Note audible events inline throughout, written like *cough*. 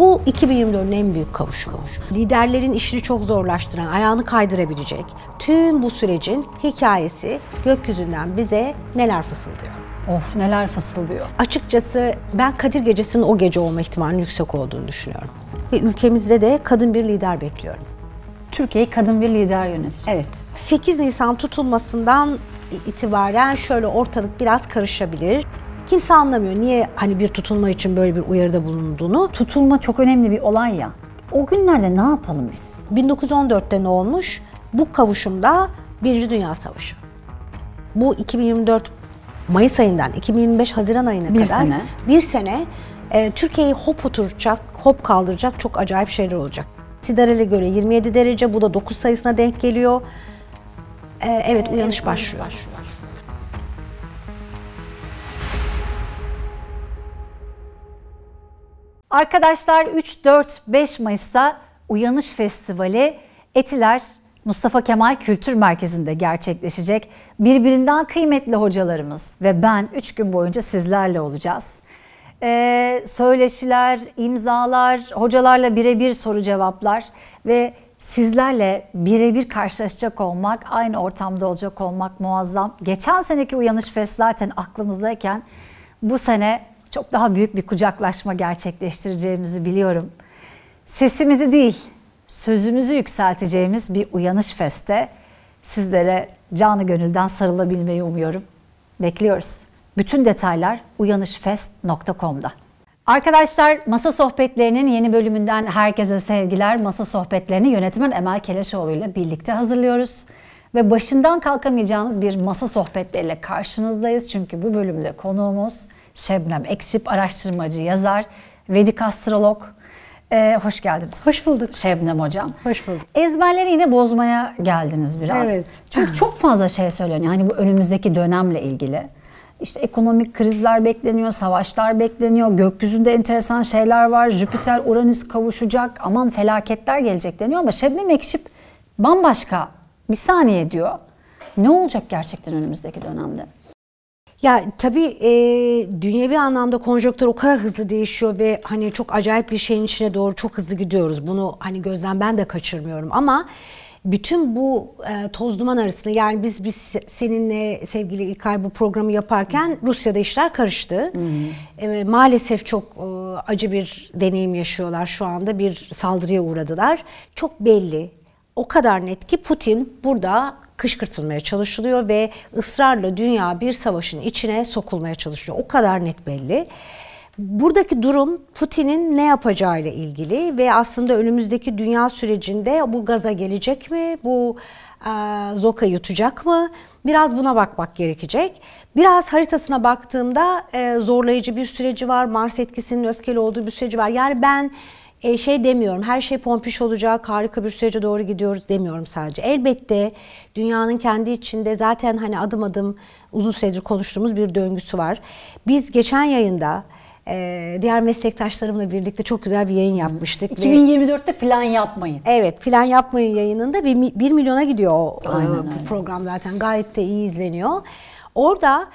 Bu 2024'ün en büyük kavuşumu. Liderlerin işini çok zorlaştıran, ayağını kaydırabilecek tüm bu sürecin hikayesi gökyüzünden bize neler fısıldıyor? Of neler fısıldıyor. Açıkçası ben Kadir Gecesi'nin o gece olma ihtimalinin yüksek olduğunu düşünüyorum. Ve ülkemizde de kadın bir lider bekliyorum. Türkiye'yi kadın bir lider yönetecek. Evet. 8 Nisan tutulmasından itibaren şöyle ortalık biraz karışabilir. Kimse anlamıyor niye hani bir tutulma için böyle bir uyarıda bulunduğunu. Tutulma çok önemli bir olay ya. O günlerde ne yapalım biz? 1914'te ne olmuş? Bu kavuşumda Birinci Dünya Savaşı. Bu 2024 Mayıs ayından 2025 Haziran ayına bir kadar sene. bir sene e, Türkiye'yi hop oturacak, hop kaldıracak çok acayip şeyler olacak. Sidarel'e göre 27 derece, bu da 9 sayısına denk geliyor. E, evet, uyanış başlıyor. Arkadaşlar 3, 4, 5 Mayıs'ta Uyanış Festivali Etiler Mustafa Kemal Kültür Merkezi'nde gerçekleşecek. Birbirinden kıymetli hocalarımız ve ben 3 gün boyunca sizlerle olacağız. Ee, söyleşiler, imzalar, hocalarla birebir soru cevaplar ve sizlerle birebir karşılaşacak olmak, aynı ortamda olacak olmak muazzam. Geçen seneki Uyanış Fest zaten aklımızdayken bu sene çok daha büyük bir kucaklaşma gerçekleştireceğimizi biliyorum. Sesimizi değil, sözümüzü yükselteceğimiz bir uyanış feste sizlere canı gönülden sarılabilmeyi umuyorum. Bekliyoruz. Bütün detaylar uyanışfest.com'da. Arkadaşlar Masa Sohbetlerinin yeni bölümünden herkese sevgiler. Masa Sohbetlerini yönetmen Emel Keleşoğlu ile birlikte hazırlıyoruz. Ve başından kalkamayacağımız bir masa sohbetleriyle karşınızdayız. Çünkü bu bölümde konuğumuz Şebnem Ekşip, araştırmacı, yazar, Vedik astrolog. Ee, hoş geldiniz. Hoş bulduk. Şebnem Hocam. Hoş bulduk. Ezberleri yine bozmaya geldiniz biraz. Evet. Çünkü çok fazla şey söyleniyor. Hani bu önümüzdeki dönemle ilgili. İşte ekonomik krizler bekleniyor, savaşlar bekleniyor, gökyüzünde enteresan şeyler var, Jüpiter, Uranüs kavuşacak, aman felaketler gelecek deniyor ama Şebnem Ekşip bambaşka bir saniye diyor. Ne olacak gerçekten önümüzdeki dönemde? Ya tabii e, dünyevi anlamda konjonktür o kadar hızlı değişiyor ve hani çok acayip bir şeyin içine doğru çok hızlı gidiyoruz. Bunu hani gözden ben de kaçırmıyorum ama bütün bu e, toz duman arasında yani biz biz seninle sevgili İlkay bu programı yaparken Rusya'da işler karıştı. Hmm. E, maalesef çok e, acı bir deneyim yaşıyorlar şu anda. Bir saldırıya uğradılar. Çok belli. O kadar net ki Putin burada kışkırtılmaya çalışılıyor ve ısrarla dünya bir savaşın içine sokulmaya çalışıyor. O kadar net belli. Buradaki durum Putin'in ne yapacağıyla ilgili ve aslında önümüzdeki dünya sürecinde bu gaza gelecek mi? Bu e, zoka yutacak mı? Biraz buna bakmak gerekecek. Biraz haritasına baktığımda e, zorlayıcı bir süreci var. Mars etkisinin öfkeli olduğu bir süreci var. Yani ben e, şey demiyorum, her şey pompiş olacak, harika bir sürece doğru gidiyoruz demiyorum sadece. Elbette dünyanın kendi içinde zaten hani adım adım uzun süredir konuştuğumuz bir döngüsü var. Biz geçen yayında e, diğer meslektaşlarımla birlikte çok güzel bir yayın yapmıştık. 2024'te plan yapmayın. Evet plan yapmayın yayınında 1 milyona gidiyor Aynen bu öyle. program zaten gayet de iyi izleniyor. Orada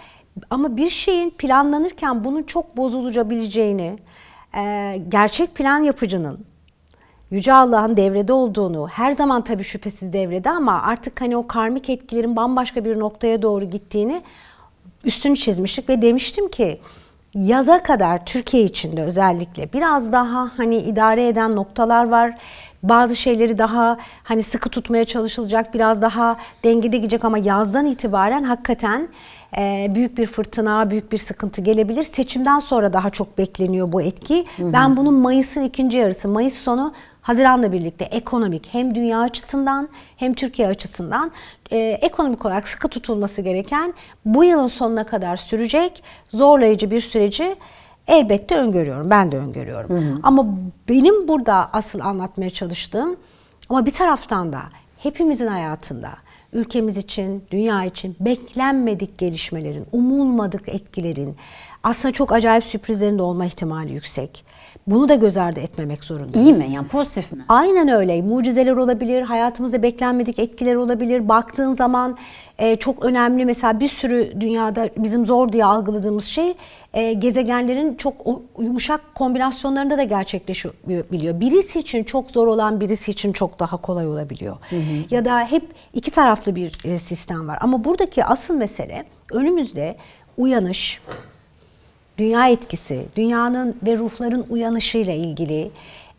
ama bir şeyin planlanırken bunun çok bozulabileceğini, ee, gerçek plan yapıcının Yüce Allah'ın devrede olduğunu her zaman tabii şüphesiz devrede ama artık hani o karmik etkilerin bambaşka bir noktaya doğru gittiğini üstünü çizmiştik ve demiştim ki yaza kadar Türkiye içinde özellikle biraz daha hani idare eden noktalar var bazı şeyleri daha hani sıkı tutmaya çalışılacak, biraz daha dengede gidecek ama yazdan itibaren hakikaten e, büyük bir fırtına, büyük bir sıkıntı gelebilir. Seçimden sonra daha çok bekleniyor bu etki. Hı hı. Ben bunun Mayıs'ın ikinci yarısı, Mayıs sonu Haziran'la birlikte ekonomik hem dünya açısından hem Türkiye açısından e, ekonomik olarak sıkı tutulması gereken bu yılın sonuna kadar sürecek zorlayıcı bir süreci Elbette öngörüyorum. Ben de öngörüyorum. Hı hı. Ama benim burada asıl anlatmaya çalıştığım ama bir taraftan da hepimizin hayatında ülkemiz için, dünya için beklenmedik gelişmelerin, umulmadık etkilerin, aslında çok acayip sürprizlerin de olma ihtimali yüksek. Bunu da göz ardı etmemek zorundayız. İyi mi? Yani pozitif mi? Aynen öyle. Mucizeler olabilir, hayatımızda beklenmedik etkiler olabilir. Baktığın zaman e, çok önemli mesela bir sürü dünyada bizim zor diye algıladığımız şey e, gezegenlerin çok yumuşak kombinasyonlarında da gerçekleşebiliyor. Birisi için çok zor olan birisi için çok daha kolay olabiliyor. Hı hı. Ya da hep iki taraflı bir e, sistem var. Ama buradaki asıl mesele önümüzde uyanış, dünya etkisi, dünyanın ve ruhların uyanışıyla ilgili,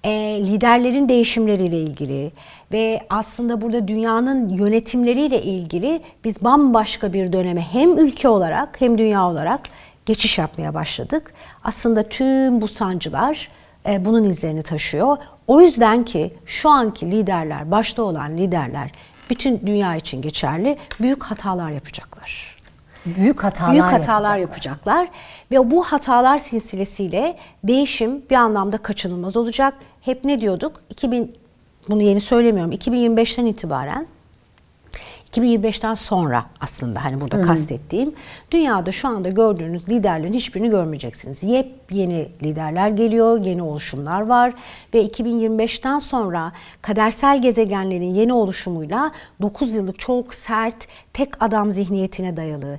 e, liderlerin değişimleriyle ilgili ve aslında burada dünyanın yönetimleriyle ilgili biz bambaşka bir döneme hem ülke olarak hem dünya olarak geçiş yapmaya başladık. Aslında tüm bu sancılar e, bunun izlerini taşıyor. O yüzden ki şu anki liderler, başta olan liderler bütün dünya için geçerli büyük hatalar yapacaklar büyük hatalar, büyük hatalar yapacaklar. yapacaklar ve bu hatalar silsilesiyle değişim bir anlamda kaçınılmaz olacak. Hep ne diyorduk? 2000 bunu yeni söylemiyorum. 2025'ten itibaren 2025'ten sonra aslında hani burada hmm. kastettiğim dünyada şu anda gördüğünüz liderlerin hiçbirini görmeyeceksiniz. Yep yeni liderler geliyor, yeni oluşumlar var ve 2025'ten sonra kadersel gezegenlerin yeni oluşumuyla 9 yıllık çok sert tek adam zihniyetine dayalı.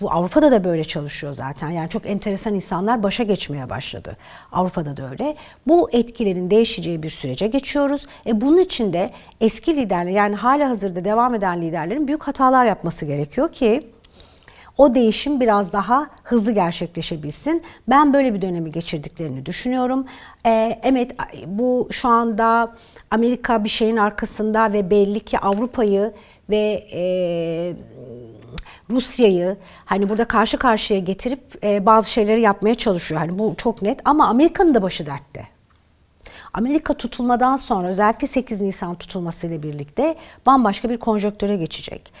Bu Avrupa'da da böyle çalışıyor zaten. Yani çok enteresan insanlar başa geçmeye başladı. Avrupa'da da öyle. Bu etkilerin değişeceği bir sürece geçiyoruz. E bunun için de eski liderler yani hala hazırda devam eden liderlerin büyük hatalar yapması gerekiyor ki o değişim biraz daha hızlı gerçekleşebilsin. Ben böyle bir dönemi geçirdiklerini düşünüyorum. Ee, evet bu şu anda Amerika bir şeyin arkasında ve belli ki Avrupa'yı ve e, Rusya'yı hani burada karşı karşıya getirip e, bazı şeyleri yapmaya çalışıyor. Hani bu çok net ama Amerika'nın da başı dertte. Amerika tutulmadan sonra özellikle 8 Nisan tutulmasıyla birlikte bambaşka bir konjöktüre geçecek.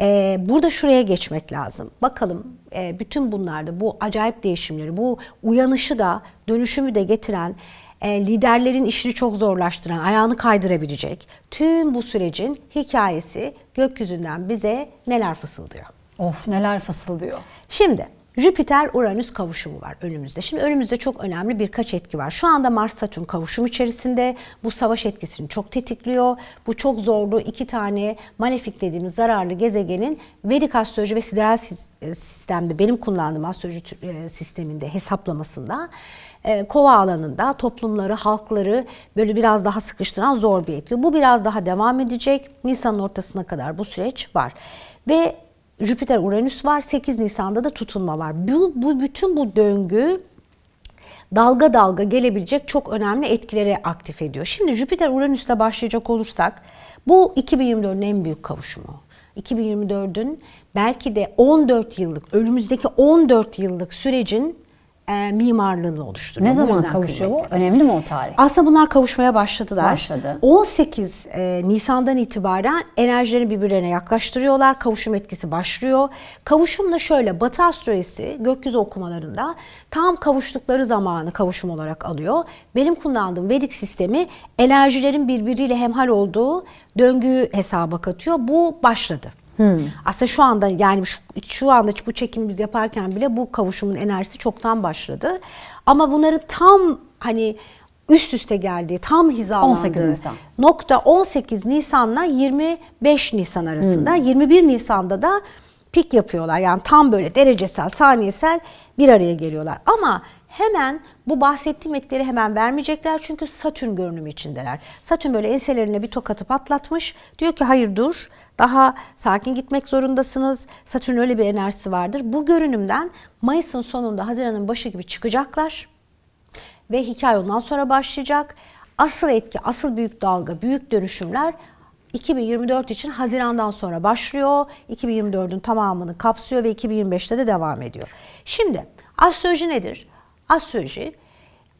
E, burada şuraya geçmek lazım. Bakalım e, bütün bunlarda bu acayip değişimleri, bu uyanışı da dönüşümü de getiren e, liderlerin işini çok zorlaştıran, ayağını kaydırabilecek tüm bu sürecin hikayesi gökyüzünden bize neler fısıldıyor? Of neler fısıldıyor. Şimdi Jüpiter-Uranüs kavuşumu var önümüzde. Şimdi önümüzde çok önemli birkaç etki var. Şu anda Mars-Satürn kavuşum içerisinde bu savaş etkisini çok tetikliyor. Bu çok zorlu iki tane malefik dediğimiz zararlı gezegenin Vedik astroloji ve sideral e, sistemde benim kullandığım astroloji e, sisteminde hesaplamasında e, kova alanında toplumları, halkları böyle biraz daha sıkıştıran zor bir etki. Bu biraz daha devam edecek. Nisan'ın ortasına kadar bu süreç var. Ve Jüpiter Uranüs var. 8 Nisan'da da tutulma var. Bu, bu bütün bu döngü dalga dalga gelebilecek çok önemli etkilere aktif ediyor. Şimdi Jüpiter Uranüs'le başlayacak olursak bu 2024'ün en büyük kavuşumu. 2024'ün belki de 14 yıllık, önümüzdeki 14 yıllık sürecin e, mimarlığını oluşturuyor. Ne zaman kavuşuyor bu? Önemli mi o tarih? Aslında bunlar kavuşmaya başladılar. Başladı. 18 e, Nisan'dan itibaren enerjilerini birbirlerine yaklaştırıyorlar. Kavuşum etkisi başlıyor. Kavuşum da şöyle Batı astrolojisi gökyüzü okumalarında tam kavuştukları zamanı kavuşum olarak alıyor. Benim kullandığım Vedik sistemi enerjilerin birbiriyle hemhal olduğu döngüyü hesaba katıyor. Bu başladı. Hmm. Aslında şu anda yani şu, şu anda bu çekimi biz yaparken bile bu kavuşumun enerjisi çoktan başladı. Ama bunları tam hani üst üste geldi, tam hizalandığı 18 Nisan. nokta 18 Nisan'la 25 Nisan arasında hmm. 21 Nisan'da da pik yapıyorlar. Yani tam böyle derecesel, saniyesel bir araya geliyorlar. Ama hemen bu bahsettiğim etkileri hemen vermeyecekler çünkü Satürn görünümü içindeler. Satürn böyle enselerine bir tokatı patlatmış. Diyor ki hayır dur daha sakin gitmek zorundasınız. Satürn öyle bir enerjisi vardır. Bu görünümden Mayıs'ın sonunda Haziran'ın başı gibi çıkacaklar. Ve hikaye ondan sonra başlayacak. Asıl etki, asıl büyük dalga, büyük dönüşümler 2024 için Haziran'dan sonra başlıyor. 2024'ün tamamını kapsıyor ve 2025'te de devam ediyor. Şimdi astroloji nedir? Astroloji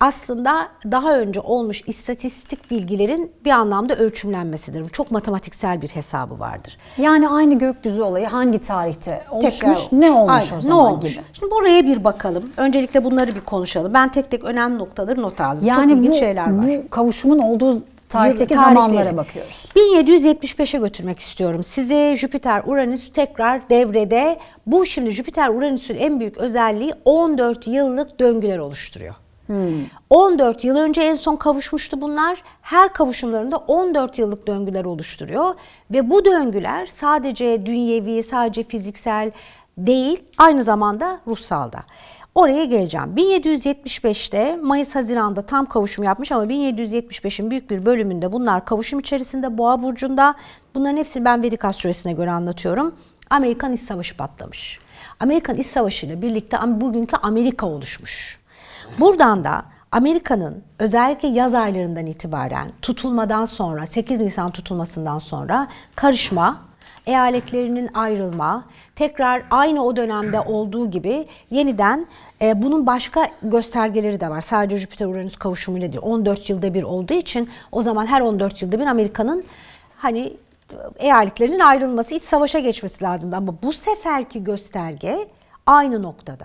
aslında daha önce olmuş istatistik bilgilerin bir anlamda ölçümlenmesidir. Çok matematiksel bir hesabı vardır. Yani aynı gökyüzü olayı hangi tarihte oluşmuş, Tekrar olmuş. ne olmuş Aynen, o zaman ne olmuş? gibi. Şimdi buraya bir bakalım. Öncelikle bunları bir konuşalım. Ben tek tek önemli noktaları not aldım. Yani Çok ilginç bu, şeyler var. Bu kavuşumun olduğu tarihteki zamanlara bakıyoruz. 1775'e götürmek istiyorum. Size Jüpiter Uranüs tekrar devrede. Bu şimdi Jüpiter Uranüs'ün en büyük özelliği 14 yıllık döngüler oluşturuyor. 14 yıl önce en son kavuşmuştu bunlar. Her kavuşumlarında 14 yıllık döngüler oluşturuyor ve bu döngüler sadece dünyevi, sadece fiziksel değil, aynı zamanda ruhsal da. Oraya geleceğim. 1775'te Mayıs-Haziran'da tam kavuşum yapmış ama 1775'in büyük bir bölümünde bunlar kavuşum içerisinde Boğa Burcu'nda. Bunların hepsini ben Vedik astrolojisine göre anlatıyorum. Amerikan İç Savaşı patlamış. Amerikan İç Savaşı ile birlikte bugünkü Amerika oluşmuş. Buradan da Amerika'nın özellikle yaz aylarından itibaren tutulmadan sonra 8 Nisan tutulmasından sonra karışma, eyaletlerinin ayrılma, tekrar aynı o dönemde olduğu gibi yeniden e, bunun başka göstergeleri de var. Sadece Jüpiter-Uranüs kavuşumuyla değil. 14 yılda bir olduğu için o zaman her 14 yılda bir Amerika'nın hani eyaletlerinin ayrılması, iç savaşa geçmesi lazımdı. Ama bu seferki gösterge aynı noktada.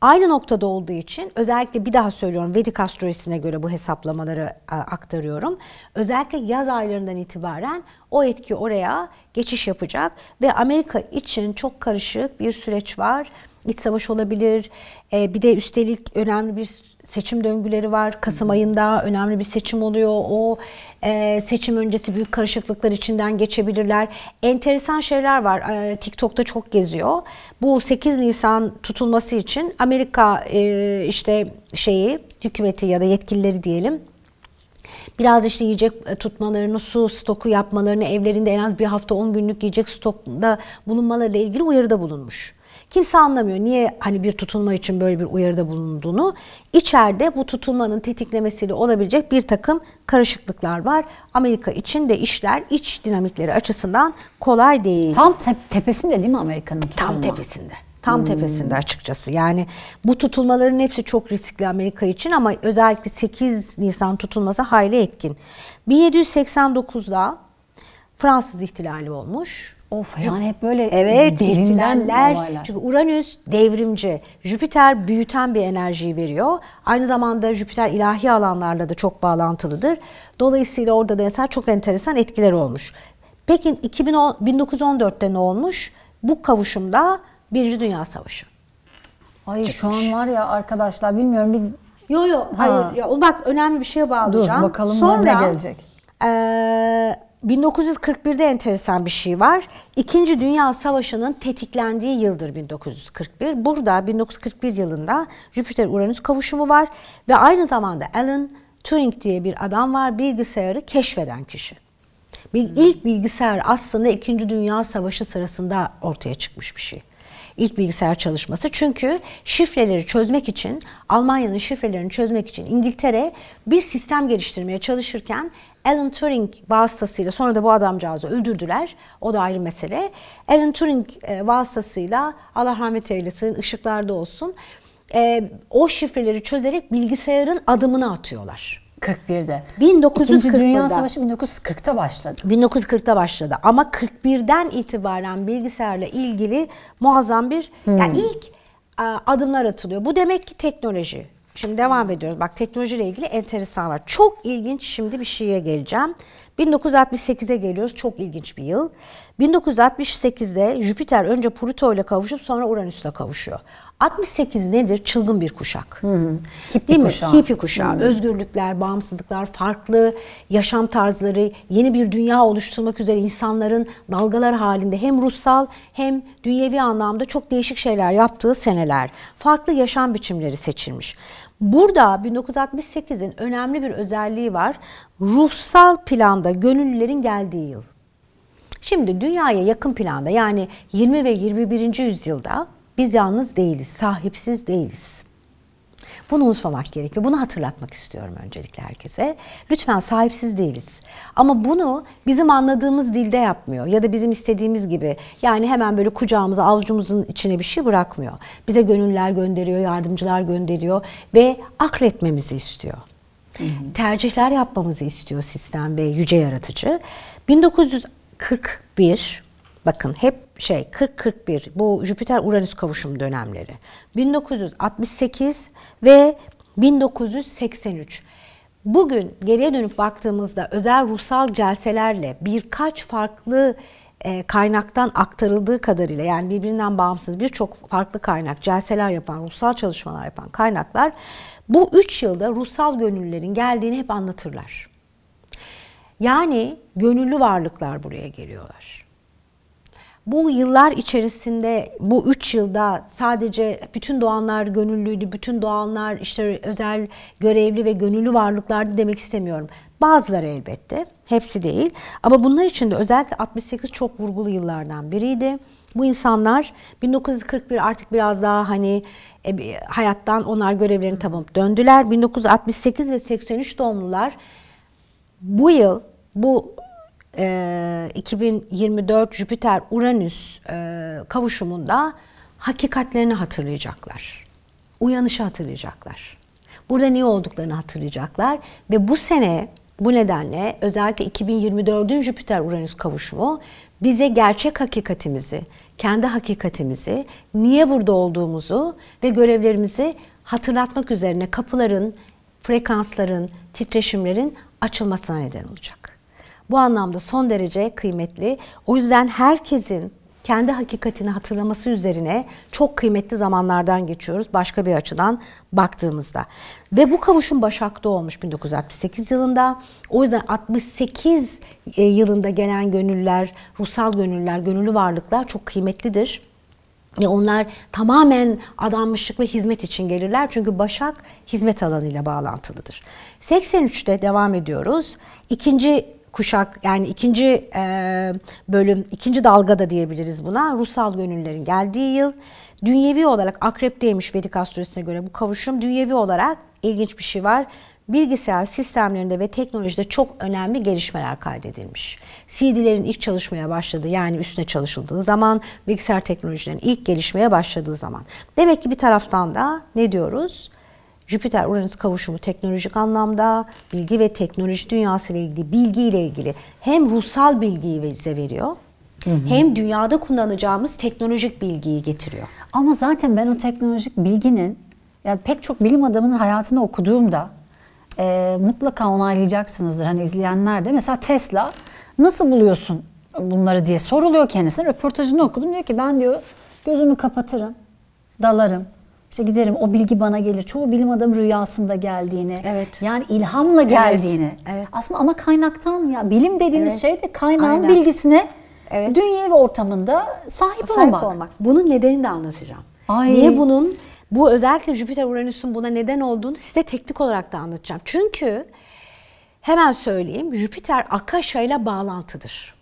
Aynı noktada olduğu için özellikle bir daha söylüyorum Vedik astrolojisine göre bu hesaplamaları e, aktarıyorum. Özellikle yaz aylarından itibaren o etki oraya geçiş yapacak ve Amerika için çok karışık bir süreç var. İç savaş olabilir. E, bir de üstelik önemli bir seçim döngüleri var. Kasım ayında önemli bir seçim oluyor. O e, seçim öncesi büyük karışıklıklar içinden geçebilirler. Enteresan şeyler var. E, TikTok'ta çok geziyor. Bu 8 Nisan tutulması için Amerika e, işte şeyi hükümeti ya da yetkilileri diyelim biraz işte yiyecek tutmalarını, su stoku yapmalarını, evlerinde en az bir hafta 10 günlük yiyecek stokunda bulunmalarıyla ilgili uyarıda bulunmuş. Kimse anlamıyor niye hani bir tutulma için böyle bir uyarıda bulunduğunu. İçeride bu tutulmanın tetiklemesiyle olabilecek bir takım karışıklıklar var. Amerika için de işler iç dinamikleri açısından kolay değil. Tam te tepesinde değil mi Amerika'nın tutulma? Tam tepesinde. Tam hmm. tepesinde açıkçası. Yani bu tutulmaların hepsi çok riskli Amerika için ama özellikle 8 Nisan tutulması hayli etkin. 1789'da Fransız ihtilali olmuş. Of yani hep böyle evet, derinden olaylar. Çünkü Uranüs devrimci, Jüpiter büyüten bir enerjiyi veriyor. Aynı zamanda Jüpiter ilahi alanlarla da çok bağlantılıdır. Dolayısıyla orada da mesela çok enteresan etkiler olmuş. Peki 2010, 1914'te ne olmuş? Bu kavuşumda Birinci Dünya Savaşı. Ay şu an var ya arkadaşlar bilmiyorum bir... Yo yo hayır ha. ya, bak önemli bir şeye bağlayacağım. Dur bakalım Sonra, ne gelecek. Ee, 1941'de enteresan bir şey var. İkinci Dünya Savaşı'nın tetiklendiği yıldır 1941. Burada 1941 yılında Jüpiter-Uranüs kavuşumu var ve aynı zamanda Alan Turing diye bir adam var, bilgisayarı keşfeden kişi. Bir hmm. ilk bilgisayar aslında İkinci Dünya Savaşı sırasında ortaya çıkmış bir şey. İlk bilgisayar çalışması. Çünkü şifreleri çözmek için, Almanya'nın şifrelerini çözmek için İngiltere bir sistem geliştirmeye çalışırken Alan Turing vasıtasıyla sonra da bu adamcağızı öldürdüler. O da ayrı mesele. Alan Turing e, vasıtasıyla Allah rahmet eylesin ışıklarda olsun. E, o şifreleri çözerek bilgisayarın adımını atıyorlar. 41'de. 1940'da. İkinci Dünya Savaşı 1940'ta başladı. 1940'ta başladı ama 41'den itibaren bilgisayarla ilgili muazzam bir hmm. yani ilk e, adımlar atılıyor. Bu demek ki teknoloji. Şimdi devam ediyoruz. Bak teknolojiyle ilgili enteresan var. Çok ilginç şimdi bir şeye geleceğim. 1968'e geliyoruz. Çok ilginç bir yıl. 1968'de Jüpiter önce Pluto ile kavuşup sonra Uranüs ile kavuşuyor. 68 nedir? Çılgın bir kuşak. Hı hı. Değil kuşağı. Mi? Hippi kuşağı. Hı hı. Özgürlükler, bağımsızlıklar, farklı yaşam tarzları, yeni bir dünya oluşturmak üzere insanların dalgalar halinde hem ruhsal hem dünyevi anlamda çok değişik şeyler yaptığı seneler. Farklı yaşam biçimleri seçilmiş. Burada 1968'in önemli bir özelliği var. Ruhsal planda gönüllülerin geldiği yıl. Şimdi dünyaya yakın planda yani 20 ve 21. yüzyılda biz yalnız değiliz, sahipsiz değiliz. Bunu unutmamak gerekiyor. Bunu hatırlatmak istiyorum öncelikle herkese. Lütfen sahipsiz değiliz. Ama bunu bizim anladığımız dilde yapmıyor ya da bizim istediğimiz gibi. Yani hemen böyle kucağımıza, avucumuzun içine bir şey bırakmıyor. Bize gönüller gönderiyor, yardımcılar gönderiyor ve akletmemizi istiyor. Hı hı. Tercihler yapmamızı istiyor sistem ve yüce yaratıcı. 1941 bakın hep şey 40-41 bu Jüpiter-Uranüs kavuşum dönemleri. 1968 ve 1983. Bugün geriye dönüp baktığımızda özel ruhsal celselerle birkaç farklı e, kaynaktan aktarıldığı kadarıyla yani birbirinden bağımsız birçok farklı kaynak, celseler yapan, ruhsal çalışmalar yapan kaynaklar bu üç yılda ruhsal gönüllülerin geldiğini hep anlatırlar. Yani gönüllü varlıklar buraya geliyorlar bu yıllar içerisinde bu üç yılda sadece bütün doğanlar gönüllüydü, bütün doğanlar işte özel görevli ve gönüllü varlıklardı demek istemiyorum. Bazıları elbette, hepsi değil. Ama bunlar için de özellikle 68 çok vurgulu yıllardan biriydi. Bu insanlar 1941 artık biraz daha hani e, hayattan onlar görevlerini tamam döndüler. 1968 ve 83 doğumlular bu yıl bu e, ee, 2024 Jüpiter-Uranüs e, kavuşumunda hakikatlerini hatırlayacaklar. Uyanışı hatırlayacaklar. Burada niye olduklarını hatırlayacaklar ve bu sene bu nedenle özellikle 2024'ün Jüpiter-Uranüs kavuşumu bize gerçek hakikatimizi, kendi hakikatimizi, niye burada olduğumuzu ve görevlerimizi hatırlatmak üzerine kapıların, frekansların, titreşimlerin açılmasına neden olacak bu anlamda son derece kıymetli. O yüzden herkesin kendi hakikatini hatırlaması üzerine çok kıymetli zamanlardan geçiyoruz başka bir açıdan baktığımızda. Ve bu kavuşum Başak'ta olmuş 1968 yılında. O yüzden 68 e, yılında gelen gönüller, ruhsal gönüller, gönüllü varlıklar çok kıymetlidir. Onlar tamamen adanmışlık ve hizmet için gelirler. Çünkü Başak hizmet alanıyla bağlantılıdır. 83'te devam ediyoruz. İkinci kuşak yani ikinci e, bölüm, ikinci dalga da diyebiliriz buna. Rusal gönüllerin geldiği yıl dünyevi olarak akrepteymiş Vedik astrolojisine göre bu kavuşum. Dünyevi olarak ilginç bir şey var. Bilgisayar sistemlerinde ve teknolojide çok önemli gelişmeler kaydedilmiş. CD'lerin ilk çalışmaya başladığı yani üstüne çalışıldığı zaman, bilgisayar teknolojilerinin ilk gelişmeye başladığı zaman. Demek ki bir taraftan da ne diyoruz? Jüpiter-Uranüs kavuşumu teknolojik anlamda bilgi ve teknoloji dünyası ile ilgili bilgi ile ilgili hem ruhsal bilgiyi bize veriyor Hem dünyada kullanacağımız teknolojik bilgiyi getiriyor. Ama zaten ben o teknolojik bilginin yani pek çok bilim adamının hayatını okuduğumda e, mutlaka onaylayacaksınızdır hani izleyenler de. Mesela Tesla nasıl buluyorsun bunları diye soruluyor kendisine. Röportajını okudum diyor ki ben diyor gözümü kapatırım, dalarım, işte giderim o bilgi bana gelir. Çoğu bilim adamı rüyasında geldiğini, evet. yani ilhamla geldiğini. Evet. Evet. Aslında ana kaynaktan ya bilim dediğimiz evet. şey de kaynağın Aynen. bilgisine evet. dünyevi ortamında sahip, sahip olmak. olmak. Bunun nedenini de anlatacağım. Ay. Niye bunun bu özellikle Jüpiter Uranüs'ün buna neden olduğunu size teknik olarak da anlatacağım. Çünkü hemen söyleyeyim Jüpiter Akasha ile bağlantıdır.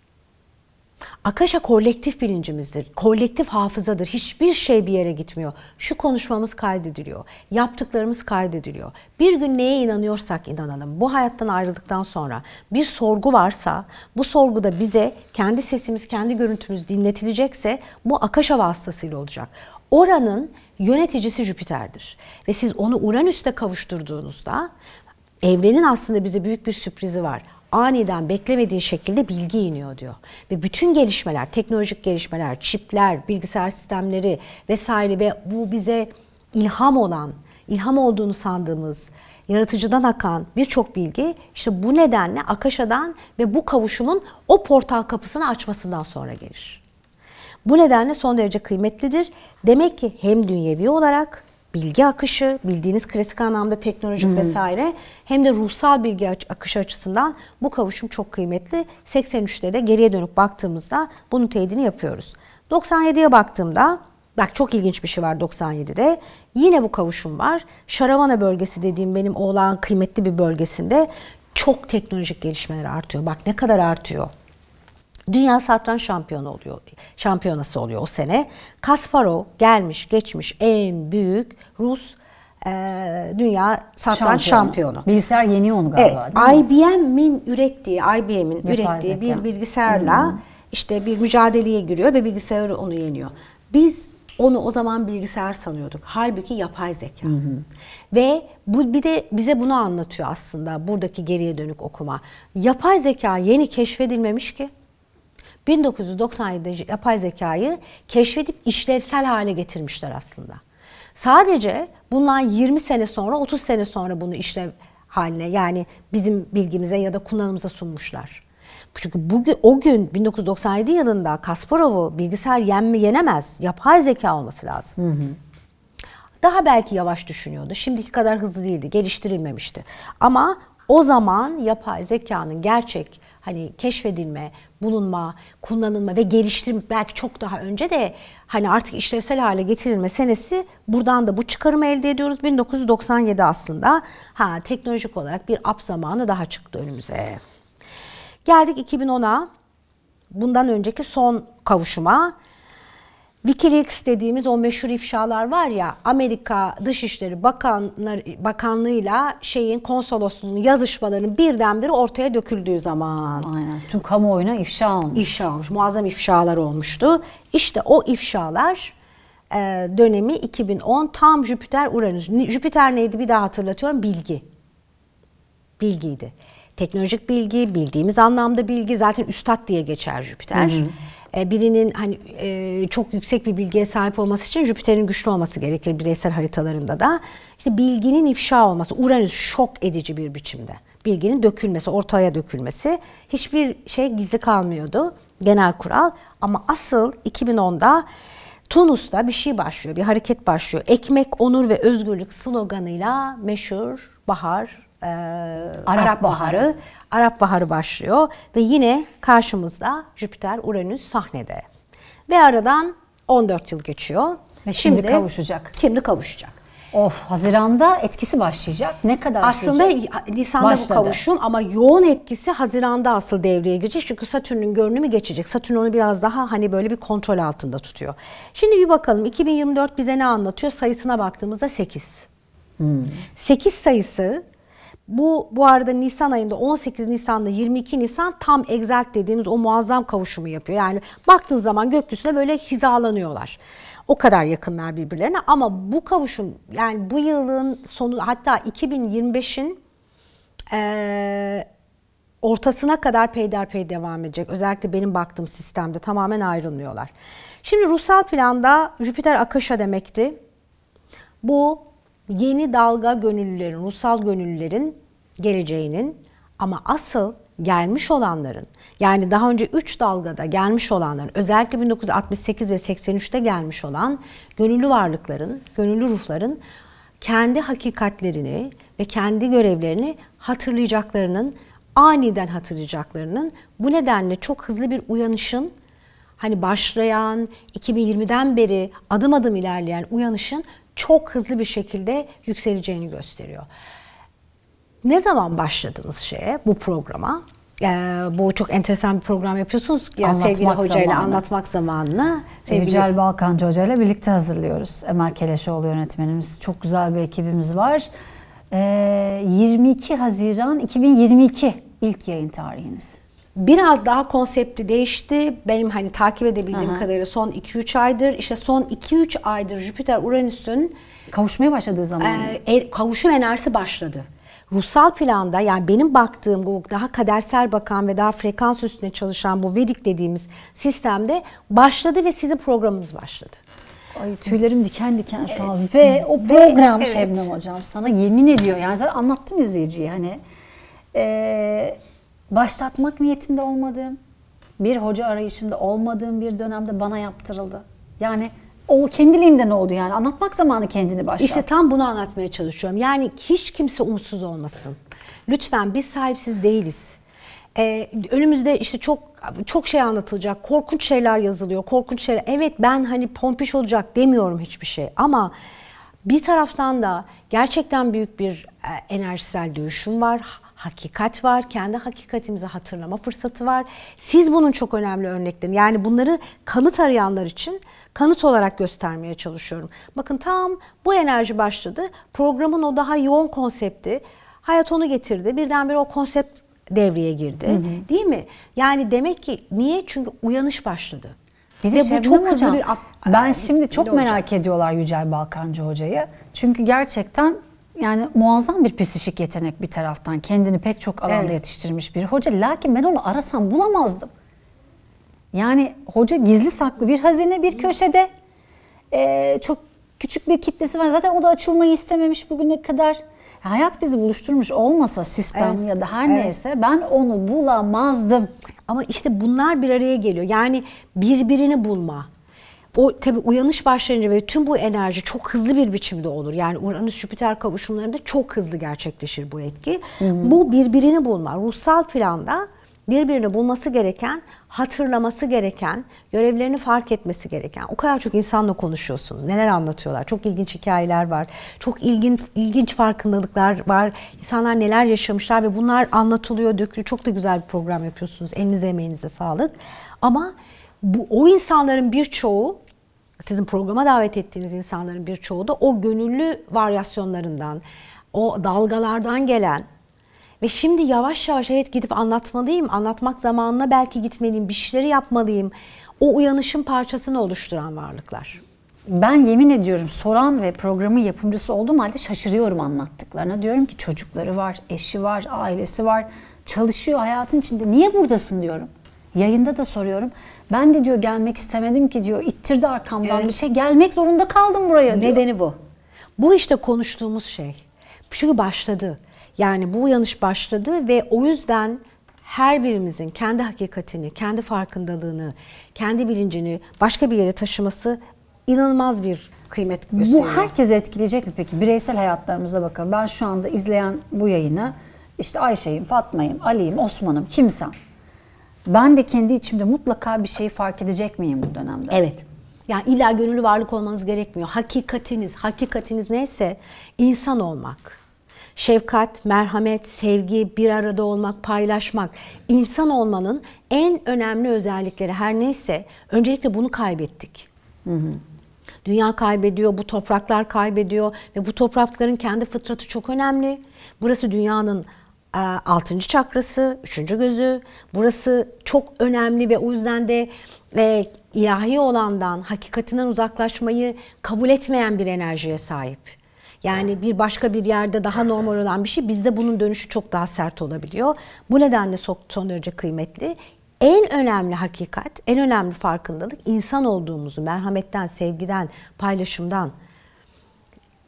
Akasha kolektif bilincimizdir, kolektif hafızadır. Hiçbir şey bir yere gitmiyor. Şu konuşmamız kaydediliyor, yaptıklarımız kaydediliyor. Bir gün neye inanıyorsak inanalım. Bu hayattan ayrıldıktan sonra bir sorgu varsa, bu sorguda bize kendi sesimiz, kendi görüntümüz dinletilecekse bu Akasha vasıtasıyla olacak. Oranın yöneticisi Jüpiter'dir. Ve siz onu Uranüs'te kavuşturduğunuzda evrenin aslında bize büyük bir sürprizi var aniden beklemediği şekilde bilgi iniyor diyor. Ve bütün gelişmeler, teknolojik gelişmeler, çipler, bilgisayar sistemleri vesaire ve bu bize ilham olan, ilham olduğunu sandığımız yaratıcıdan akan birçok bilgi işte bu nedenle Akaşa'dan ve bu kavuşumun o portal kapısını açmasından sonra gelir. Bu nedenle son derece kıymetlidir. Demek ki hem dünyevi olarak bilgi akışı, bildiğiniz klasik anlamda teknolojik hmm. vesaire hem de ruhsal bilgi akışı açısından bu kavuşum çok kıymetli. 83'te de geriye dönüp baktığımızda bunun teyidini yapıyoruz. 97'ye baktığımda Bak çok ilginç bir şey var 97'de. Yine bu kavuşum var. Şaravana bölgesi dediğim benim oğlan kıymetli bir bölgesinde çok teknolojik gelişmeler artıyor. Bak ne kadar artıyor. Dünya satranç şampiyonu oluyor. Şampiyonası oluyor o sene. Kasparov gelmiş geçmiş en büyük Rus e, dünya satranç şampiyonu. şampiyonu. Bilgisayar yeniyor onu galiba. Evet. IBM'in ürettiği, IBM'in ürettiği bir bilgisayarla hmm. işte bir mücadeleye giriyor ve bilgisayarı onu yeniyor. Biz onu o zaman bilgisayar sanıyorduk. Halbuki yapay zeka. Hı hı. Ve bu bir de bize bunu anlatıyor aslında buradaki geriye dönük okuma. Yapay zeka yeni keşfedilmemiş ki. 1997'de yapay zekayı keşfedip işlevsel hale getirmişler aslında. Sadece bundan 20 sene sonra, 30 sene sonra bunu işlev haline yani bizim bilgimize ya da kullanımıza sunmuşlar. Çünkü bugün o gün 1997 yılında Kasparov'u bilgisayar yenme yenemez. Yapay zeka olması lazım. Hı hı. Daha belki yavaş düşünüyordu. Şimdiki kadar hızlı değildi, geliştirilmemişti. Ama o zaman yapay zekanın gerçek hani keşfedilme, bulunma, kullanılma ve geliştirme belki çok daha önce de hani artık işlevsel hale getirilme senesi buradan da bu çıkarımı elde ediyoruz. 1997 aslında ha teknolojik olarak bir ap zamanı daha çıktı önümüze. Geldik 2010'a. Bundan önceki son kavuşuma Wikileaks dediğimiz o meşhur ifşalar var ya Amerika Dışişleri Bakanlar, Bakanlığı'yla şeyin konsolosluğunun yazışmalarının birdenbire ortaya döküldüğü zaman. Aynen. Tüm kamuoyuna ifşa olmuş. İfşa olmuş. Muazzam ifşalar olmuştu. İşte o ifşalar e, dönemi 2010 tam Jüpiter Uranüs. Jüpiter neydi bir daha hatırlatıyorum. Bilgi. Bilgiydi. Teknolojik bilgi, bildiğimiz anlamda bilgi zaten üstad diye geçer Jüpiter. Hı hı. E, birinin hani e, çok yüksek bir bilgiye sahip olması için Jüpiter'in güçlü olması gerekir bireysel haritalarında da. İşte bilginin ifşa olması, Uranüs şok edici bir biçimde. Bilginin dökülmesi, ortaya dökülmesi. Hiçbir şey gizli kalmıyordu genel kural. Ama asıl 2010'da Tunus'ta bir şey başlıyor, bir hareket başlıyor. Ekmek, onur ve özgürlük sloganıyla meşhur bahar e, Arap, Arap Baharı. Baharı. Arap Baharı başlıyor ve yine karşımızda Jüpiter, Uranüs sahnede. Ve aradan 14 yıl geçiyor. Ve şimdi, şimdi kavuşacak. Şimdi kavuşacak. Of Haziran'da etkisi başlayacak. Ne kadar Aslında sürecek? Nisan'da Başladı. bu kavuşum ama yoğun etkisi Haziran'da asıl devreye girecek. Çünkü Satürn'ün görünümü geçecek. Satürn onu biraz daha hani böyle bir kontrol altında tutuyor. Şimdi bir bakalım 2024 bize ne anlatıyor? Sayısına baktığımızda 8. Hmm. 8 sayısı bu bu arada Nisan ayında 18 Nisan'da 22 Nisan tam exalt dediğimiz o muazzam kavuşumu yapıyor. Yani baktığın zaman gökyüzüne böyle hizalanıyorlar. O kadar yakınlar birbirlerine ama bu kavuşum yani bu yılın sonu hatta 2025'in e, ortasına kadar peyderpey devam edecek. Özellikle benim baktığım sistemde tamamen ayrılmıyorlar. Şimdi ruhsal planda Jüpiter Akaşa demekti. Bu yeni dalga gönüllülerin, ruhsal gönüllülerin geleceğinin ama asıl gelmiş olanların yani daha önce 3 dalgada gelmiş olanların özellikle 1968 ve 83'te gelmiş olan gönüllü varlıkların, gönüllü ruhların kendi hakikatlerini ve kendi görevlerini hatırlayacaklarının, aniden hatırlayacaklarının bu nedenle çok hızlı bir uyanışın hani başlayan 2020'den beri adım adım ilerleyen uyanışın çok hızlı bir şekilde yükseleceğini gösteriyor. Ne zaman başladınız şeye, bu programa? Ee, bu çok enteresan bir program yapıyorsunuz. Ya anlatmak sevgili hocayla zamanı. anlatmak zamanını. Sevgili... Yücel Balkancı hocayla birlikte hazırlıyoruz. Emel Keleşoğlu yönetmenimiz. Çok güzel bir ekibimiz var. Ee, 22 Haziran 2022 ilk yayın tarihimiz biraz daha konsepti değişti. Benim hani takip edebildiğim Aha. kadarıyla son 2-3 aydır işte son 2-3 aydır Jüpiter Uranüs'ün kavuşmaya başladığı zaman ee, e, kavuşum enerjisi başladı. Ruhsal planda yani benim baktığım bu daha kadersel bakan ve daha frekans üstüne çalışan bu Vedic dediğimiz sistemde başladı ve sizin programınız başladı. Ay tüylerim diken diken şu an evet. ve o program ve, evet. Şebnem hocam sana yemin ediyor yani zaten anlattım izleyiciye hani. Ee, başlatmak niyetinde olmadığım, bir hoca arayışında olmadığım bir dönemde bana yaptırıldı. Yani o kendiliğinden oldu yani. Anlatmak zamanı kendini başlat. İşte tam bunu anlatmaya çalışıyorum. Yani hiç kimse umutsuz olmasın. Lütfen biz sahipsiz değiliz. Ee, önümüzde işte çok çok şey anlatılacak. Korkunç şeyler yazılıyor. Korkunç şeyler. Evet ben hani pompiş olacak demiyorum hiçbir şey ama bir taraftan da gerçekten büyük bir e, enerjisel dönüşüm var hakikat var. Kendi hakikatimizi hatırlama fırsatı var. Siz bunun çok önemli örneklerini yani bunları kanıt arayanlar için kanıt olarak göstermeye çalışıyorum. Bakın tam bu enerji başladı. Programın o daha yoğun konsepti hayat onu getirdi. Birdenbire o konsept devreye girdi. Hı hı. Değil mi? Yani demek ki niye? Çünkü uyanış başladı. Bir de Ve bu çok hızlı bir ben şimdi çok merak hocam. ediyorlar Yücel Balkancı hocayı. Çünkü gerçekten yani muazzam bir psişik yetenek bir taraftan. Kendini pek çok alanda evet. yetiştirmiş bir hoca. Lakin ben onu arasam bulamazdım. Yani hoca gizli saklı bir hazine bir köşede. Ee, çok küçük bir kitlesi var. Zaten o da açılmayı istememiş bugüne kadar. Hayat bizi buluşturmuş olmasa sistem evet. ya da her evet. neyse ben onu bulamazdım. Ama işte bunlar bir araya geliyor. Yani birbirini bulma, o tabii uyanış başlayınca ve tüm bu enerji çok hızlı bir biçimde olur. Yani Uranüs-Jüpiter kavuşumlarında çok hızlı gerçekleşir bu etki. Hı hı. Bu birbirini bulma. Ruhsal planda birbirini bulması gereken, hatırlaması gereken, görevlerini fark etmesi gereken. O kadar çok insanla konuşuyorsunuz. Neler anlatıyorlar? Çok ilginç hikayeler var. Çok ilginç ilginç farkındalıklar var. İnsanlar neler yaşamışlar ve bunlar anlatılıyor, dökülüyor. Çok da güzel bir program yapıyorsunuz. Elinize emeğinize sağlık. Ama bu o insanların birçoğu sizin programa davet ettiğiniz insanların birçoğu da o gönüllü varyasyonlarından, o dalgalardan gelen ve şimdi yavaş yavaş evet gidip anlatmalıyım, anlatmak zamanına belki gitmeliyim, bir şeyleri yapmalıyım. O uyanışın parçasını oluşturan varlıklar. Ben yemin ediyorum soran ve programın yapımcısı olduğum halde şaşırıyorum anlattıklarına. Diyorum ki çocukları var, eşi var, ailesi var, çalışıyor hayatın içinde. Niye buradasın diyorum. Yayında da soruyorum. Ben de diyor gelmek istemedim ki diyor. ittirdi arkamdan evet. bir şey. Gelmek zorunda kaldım buraya diyor. Nedeni bu. Bu işte konuştuğumuz şey. Çünkü başladı. Yani bu yanlış başladı ve o yüzden her birimizin kendi hakikatini, kendi farkındalığını, kendi bilincini başka bir yere taşıması inanılmaz bir kıymet gösteriyor. Bu herkes etkileyecek mi peki? Bireysel hayatlarımıza bakalım. Ben şu anda izleyen bu yayını işte Ayşe'yim, Fatma'yım, Ali'yim, Osman'ım, kimsem ben de kendi içimde mutlaka bir şey fark edecek miyim bu dönemde? Evet. Yani illa gönüllü varlık olmanız gerekmiyor. Hakikatiniz, hakikatiniz neyse insan olmak. Şefkat, merhamet, sevgi, bir arada olmak, paylaşmak. insan olmanın en önemli özellikleri her neyse öncelikle bunu kaybettik. Hı hı. Dünya kaybediyor, bu topraklar kaybediyor ve bu toprakların kendi fıtratı çok önemli. Burası dünyanın ee, altıncı çakrası, üçüncü gözü. Burası çok önemli ve o yüzden de e, ilahi olandan, hakikatinden uzaklaşmayı kabul etmeyen bir enerjiye sahip. Yani bir başka bir yerde daha normal olan bir şey bizde bunun dönüşü çok daha sert olabiliyor. Bu nedenle son derece kıymetli. En önemli hakikat, en önemli farkındalık insan olduğumuzu merhametten, sevgiden, paylaşımdan,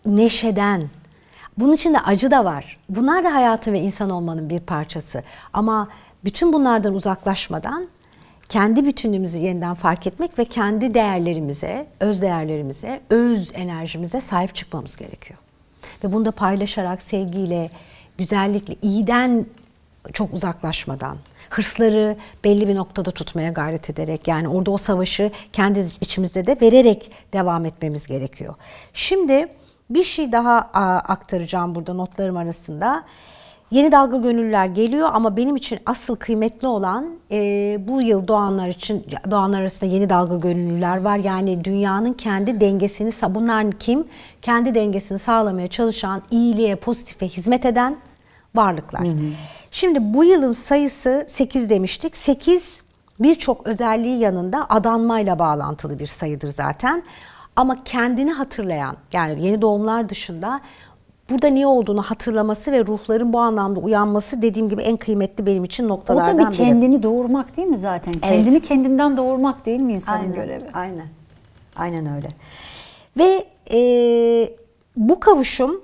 neşeden, bunun içinde acı da var. Bunlar da hayatın ve insan olmanın bir parçası. Ama bütün bunlardan uzaklaşmadan kendi bütünlüğümüzü yeniden fark etmek ve kendi değerlerimize, öz değerlerimize, öz enerjimize sahip çıkmamız gerekiyor. Ve bunu da paylaşarak sevgiyle, güzellikle, iyiden çok uzaklaşmadan, hırsları belli bir noktada tutmaya gayret ederek yani orada o savaşı kendi içimizde de vererek devam etmemiz gerekiyor. Şimdi bir şey daha aktaracağım burada notlarım arasında. Yeni dalga gönüllüler geliyor ama benim için asıl kıymetli olan e, bu yıl doğanlar için doğanlar arasında yeni dalga gönüllüler var. Yani dünyanın kendi dengesini bunlar kim? Kendi dengesini sağlamaya çalışan, iyiliğe, pozitife hizmet eden varlıklar. Hı hı. Şimdi bu yılın sayısı 8 demiştik. 8 birçok özelliği yanında adanmayla bağlantılı bir sayıdır zaten. Ama kendini hatırlayan yani yeni doğumlar dışında burada niye olduğunu hatırlaması ve ruhların bu anlamda uyanması dediğim gibi en kıymetli benim için noktalardan biri. O da bir kendini biri. doğurmak değil mi zaten? Evet. Kendini kendinden doğurmak değil mi insanın aynen, görevi? Aynen. Aynen öyle. Ve e, bu kavuşum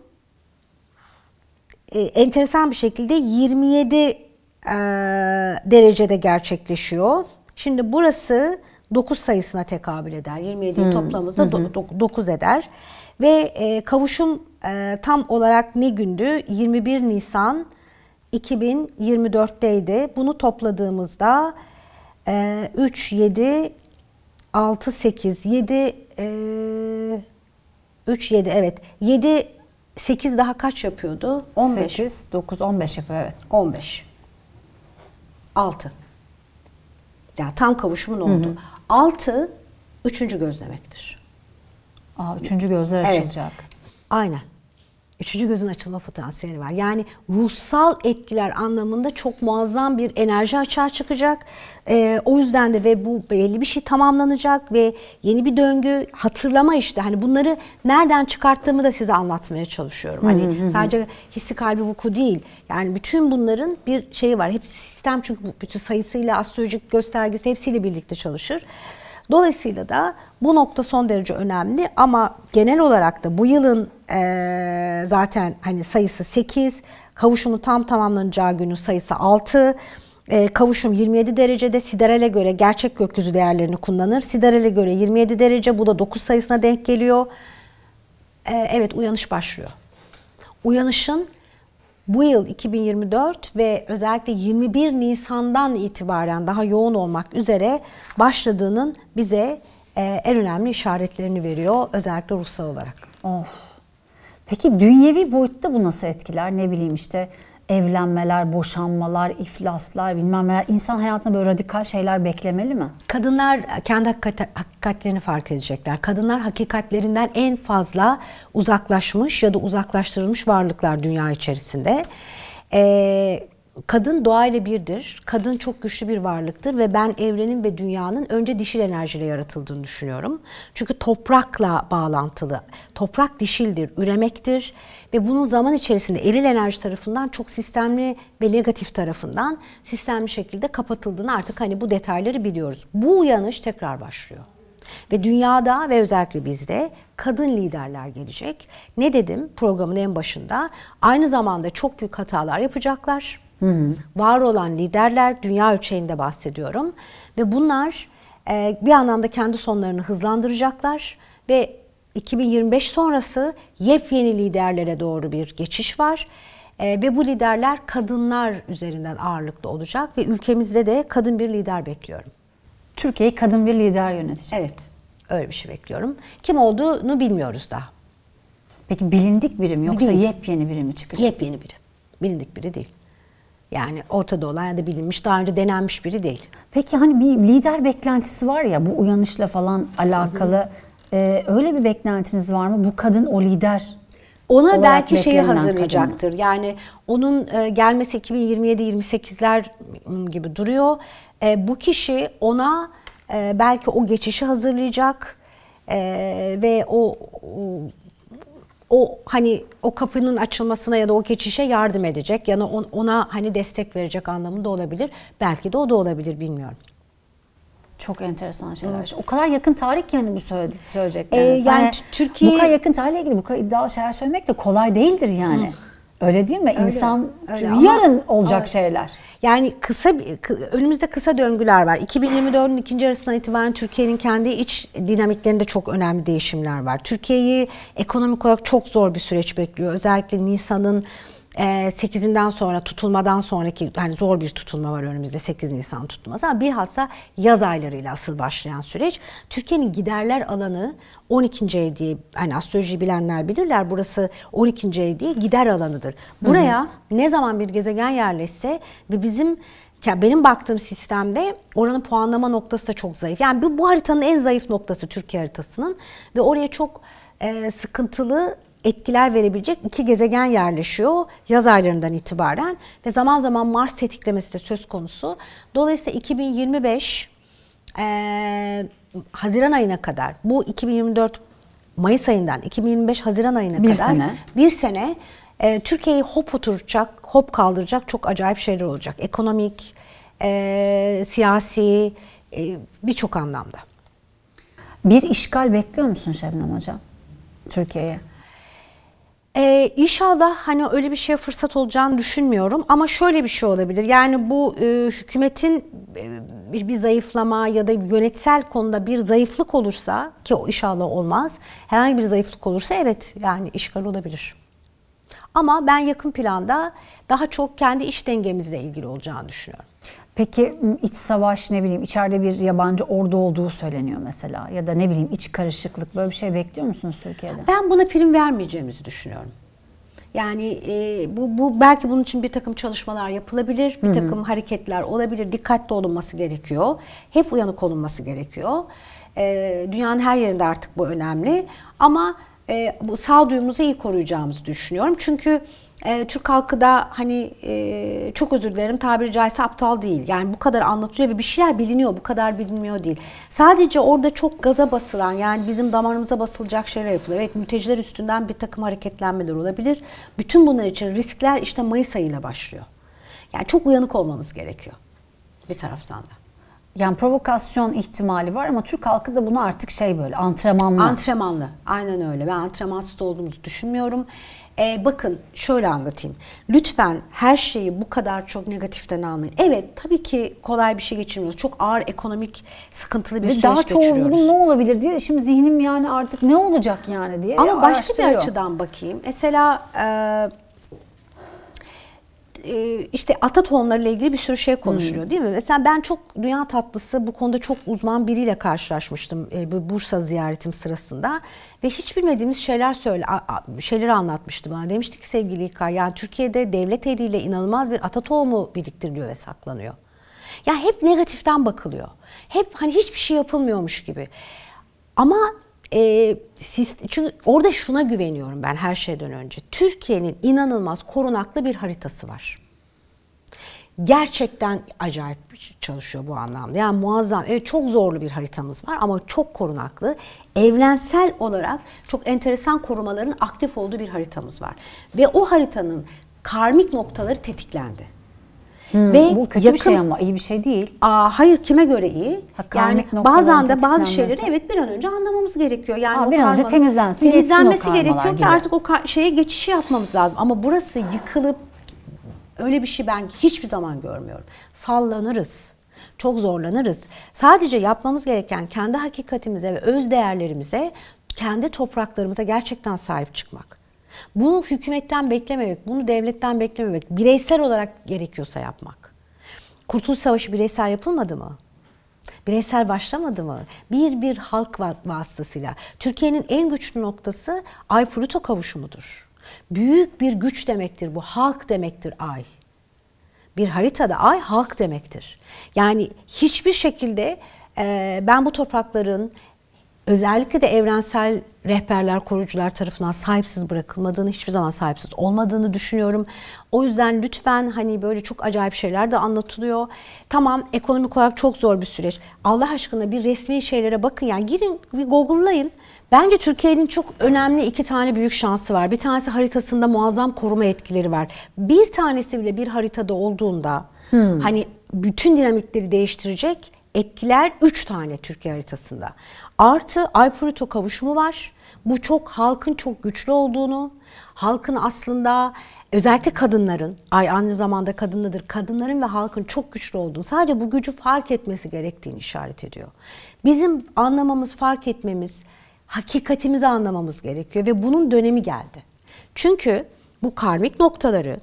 e, enteresan bir şekilde 27 e, derecede gerçekleşiyor. Şimdi burası 9 sayısına tekabül eder. 27'yi hmm. toplamımızda 9 eder. Ve e, kavuşum e, tam olarak ne gündü? 21 Nisan 2024'teydi. Bunu topladığımızda e, 3, 7, 6, 8, 7, e, 3, 7 evet. 7, 8 daha kaç yapıyordu? 15. 8, 9, 15 yapıyor evet. 15. 6. Yani tam kavuşumun oldu. Hı hı. Altı üçüncü göz demektir. Aa, üçüncü gözler evet. açılacak. Aynen üçüncü gözün açılma potansiyeli var. Yani ruhsal etkiler anlamında çok muazzam bir enerji açığa çıkacak. Ee, o yüzden de ve bu belli bir şey tamamlanacak ve yeni bir döngü hatırlama işte. Hani bunları nereden çıkarttığımı da size anlatmaya çalışıyorum. Hani sadece hissi kalbi vuku değil. Yani bütün bunların bir şeyi var. Hepsi sistem çünkü bütün sayısıyla astrolojik göstergesi hepsiyle birlikte çalışır. Dolayısıyla da bu nokta son derece önemli ama genel olarak da bu yılın e, zaten hani sayısı 8, kavuşumu tam tamamlanacağı günün sayısı 6, e, kavuşum 27 derecede Siderel'e göre gerçek gökyüzü değerlerini kullanır. Siderel'e göre 27 derece bu da 9 sayısına denk geliyor. E, evet uyanış başlıyor. Uyanışın bu yıl 2024 ve özellikle 21 Nisan'dan itibaren daha yoğun olmak üzere başladığının bize e, en önemli işaretlerini veriyor özellikle ruhsal olarak. Of. Peki dünyevi boyutta bu nasıl etkiler? Ne bileyim işte evlenmeler, boşanmalar, iflaslar bilmem neler. İnsan hayatında böyle radikal şeyler beklemeli mi? Kadınlar kendi hakikat, hakikatlerini fark edecekler. Kadınlar hakikatlerinden en fazla uzaklaşmış ya da uzaklaştırılmış varlıklar dünya içerisinde. Ee, kadın doğayla birdir. Kadın çok güçlü bir varlıktır ve ben evrenin ve dünyanın önce dişil enerjiyle yaratıldığını düşünüyorum. Çünkü toprakla bağlantılı. Toprak dişildir, üremektir ve bunun zaman içerisinde eril enerji tarafından çok sistemli ve negatif tarafından sistemli şekilde kapatıldığını artık hani bu detayları biliyoruz. Bu uyanış tekrar başlıyor. Ve dünyada ve özellikle bizde kadın liderler gelecek. Ne dedim programın en başında? Aynı zamanda çok büyük hatalar yapacaklar Hı hı. Var olan liderler dünya ölçeğinde bahsediyorum ve bunlar e, bir anlamda kendi sonlarını hızlandıracaklar ve 2025 sonrası yepyeni liderlere doğru bir geçiş var. E, ve bu liderler kadınlar üzerinden ağırlıklı olacak ve ülkemizde de kadın bir lider bekliyorum. Türkiye'yi kadın bir lider yönetecek. Evet, öyle bir şey bekliyorum. Kim olduğunu bilmiyoruz daha. Peki bilindik biri mi yoksa Bil- yepyeni biri mi çıkacak? Yepyeni biri. Bilindik biri değil. Yani ortada olan ya da bilinmiş, daha önce denenmiş biri değil. Peki hani bir lider beklentisi var ya bu uyanışla falan alakalı. Hı hı. Ee, öyle bir beklentiniz var mı? Bu kadın o lider ona belki şeyi hazırlayacaktır. Kadını. Yani onun e, gelmesi 2027-28'ler gibi duruyor. E, bu kişi ona e, belki o geçişi hazırlayacak ve o o hani o kapının açılmasına ya da o geçişe yardım edecek yani ona hani destek verecek anlamında olabilir. Belki de o da olabilir bilmiyorum. Çok enteresan şeyler. Evet. O kadar yakın tarih ki hani bu söyleyecekler. Ee, yani, yani Türkiye... Bu kadar yakın tarihle ilgili bu kadar iddialı şeyler söylemek de kolay değildir yani. Hı. Öyle değil mi? Öyle, İnsan öyle ama, yarın olacak ama, şeyler. Yani kısa önümüzde kısa döngüler var. 2024'ün ikinci yarısına itibaren Türkiye'nin kendi iç dinamiklerinde çok önemli değişimler var. Türkiye'yi ekonomik olarak çok zor bir süreç bekliyor. Özellikle Nisan'ın 8'inden ee, sonra tutulmadan sonraki hani zor bir tutulma var önümüzde 8 Nisan tutulması ama bilhassa yaz aylarıyla asıl başlayan süreç. Türkiye'nin giderler alanı 12. ev diye hani astroloji bilenler bilirler burası 12. ev diye gider alanıdır. Buraya hı hı. ne zaman bir gezegen yerleşse ve bizim ya benim baktığım sistemde oranın puanlama noktası da çok zayıf. Yani bu, bu haritanın en zayıf noktası Türkiye haritasının ve oraya çok e, sıkıntılı etkiler verebilecek iki gezegen yerleşiyor yaz aylarından itibaren ve zaman zaman Mars tetiklemesi de söz konusu. Dolayısıyla 2025 e, Haziran ayına kadar bu 2024 Mayıs ayından 2025 Haziran ayına bir kadar sene. bir sene e, Türkiye'yi hop oturacak, hop kaldıracak çok acayip şeyler olacak. Ekonomik, e, siyasi e, birçok anlamda. Bir işgal bekliyor musun Şebnem Hocam Türkiye'ye? Ee, inşallah hani öyle bir şey fırsat olacağını düşünmüyorum ama şöyle bir şey olabilir. Yani bu e, hükümetin e, bir, bir zayıflama ya da yönetsel konuda bir zayıflık olursa ki o inşallah olmaz. Herhangi bir zayıflık olursa evet yani işgal olabilir. Ama ben yakın planda daha çok kendi iş dengemizle ilgili olacağını düşünüyorum. Peki iç savaş ne bileyim içeride bir yabancı ordu olduğu söyleniyor mesela ya da ne bileyim iç karışıklık böyle bir şey bekliyor musunuz Türkiye'de? Ben buna prim vermeyeceğimizi düşünüyorum. Yani e, bu, bu belki bunun için bir takım çalışmalar yapılabilir, bir Hı -hı. takım hareketler olabilir. Dikkatli olunması gerekiyor. Hep uyanık olunması gerekiyor. E, dünyanın her yerinde artık bu önemli. Ama e, bu sağduyumuzu iyi koruyacağımızı düşünüyorum. Çünkü ee, Türk halkı da hani e, çok özür dilerim tabiri caizse aptal değil. Yani bu kadar anlatıyor ve bir şeyler biliniyor bu kadar bilinmiyor değil. Sadece orada çok gaza basılan yani bizim damarımıza basılacak şeyler yapılıyor. Evet mülteciler üstünden bir takım hareketlenmeler olabilir. Bütün bunlar için riskler işte Mayıs ayıyla başlıyor. Yani çok uyanık olmamız gerekiyor bir taraftan da. Yani provokasyon ihtimali var ama Türk halkı da bunu artık şey böyle antrenmanlı. Antrenmanlı. Aynen öyle. Ben antrenmansız olduğumuzu düşünmüyorum. E, bakın şöyle anlatayım. Lütfen her şeyi bu kadar çok negatiften almayın. Evet tabii ki kolay bir şey geçirmiyoruz. Çok ağır ekonomik sıkıntılı bir Ve süreç daha geçiriyoruz. Daha çoğu ne olabilir diye şimdi zihnim yani artık ne olacak yani diye Ama başka bir açıdan bakayım. Mesela... E, e, işte ata tohumlarıyla ilgili bir sürü şey konuşuluyor hmm. değil mi? Mesela ben çok dünya tatlısı bu konuda çok uzman biriyle karşılaşmıştım e, bu Bursa ziyaretim sırasında ve hiç bilmediğimiz şeyler söyle şeyleri anlatmıştı bana. Demişti ki sevgili İlkay yani Türkiye'de devlet eliyle inanılmaz bir ata tohumu biriktiriliyor ve saklanıyor. Ya hep negatiften bakılıyor. Hep hani hiçbir şey yapılmıyormuş gibi. Ama e, çünkü orada şuna güveniyorum ben her şeyden önce. Türkiye'nin inanılmaz korunaklı bir haritası var. Gerçekten acayip çalışıyor bu anlamda. Yani muazzam, evet çok zorlu bir haritamız var ama çok korunaklı. Evrensel olarak çok enteresan korumaların aktif olduğu bir haritamız var. Ve o haritanın karmik noktaları tetiklendi. Hmm, Ve bu kötü yakın, bir şey ama iyi bir şey değil. Aa, hayır kime göre iyi? Hakamet yani bazen de bazı şeyleri evet bir an önce anlamamız gerekiyor. Yani Aa, bir an önce temizlensin, temizlenmesi gerekiyor gibi. ki artık o şeye geçişi yapmamız lazım. Ama burası yıkılıp öyle bir şey ben hiçbir zaman görmüyorum. Sallanırız çok zorlanırız. Sadece yapmamız gereken kendi hakikatimize ve öz değerlerimize, kendi topraklarımıza gerçekten sahip çıkmak. Bunu hükümetten beklememek, bunu devletten beklememek, bireysel olarak gerekiyorsa yapmak. Kurtuluş Savaşı bireysel yapılmadı mı? Bireysel başlamadı mı? Bir bir halk vas vasıtasıyla. Türkiye'nin en güçlü noktası Ay Pluto kavuşumudur. Büyük bir güç demektir bu. Halk demektir Ay. Bir haritada Ay halk demektir. Yani hiçbir şekilde ben bu toprakların özellikle de evrensel rehberler, korucular tarafından sahipsiz bırakılmadığını, hiçbir zaman sahipsiz olmadığını düşünüyorum. O yüzden lütfen hani böyle çok acayip şeyler de anlatılıyor. Tamam ekonomik olarak çok zor bir süreç. Allah aşkına bir resmi şeylere bakın yani girin bir google'layın. Bence Türkiye'nin çok önemli iki tane büyük şansı var. Bir tanesi haritasında muazzam koruma etkileri var. Bir tanesi bile bir haritada olduğunda hmm. hani bütün dinamikleri değiştirecek etkiler 3 tane Türkiye haritasında. Artı Ay-Plüto kavuşumu var. Bu çok halkın çok güçlü olduğunu, halkın aslında özellikle kadınların, ay aynı zamanda kadınladır, kadınların ve halkın çok güçlü olduğunu, sadece bu gücü fark etmesi gerektiğini işaret ediyor. Bizim anlamamız, fark etmemiz, hakikatimizi anlamamız gerekiyor ve bunun dönemi geldi. Çünkü bu karmik noktaları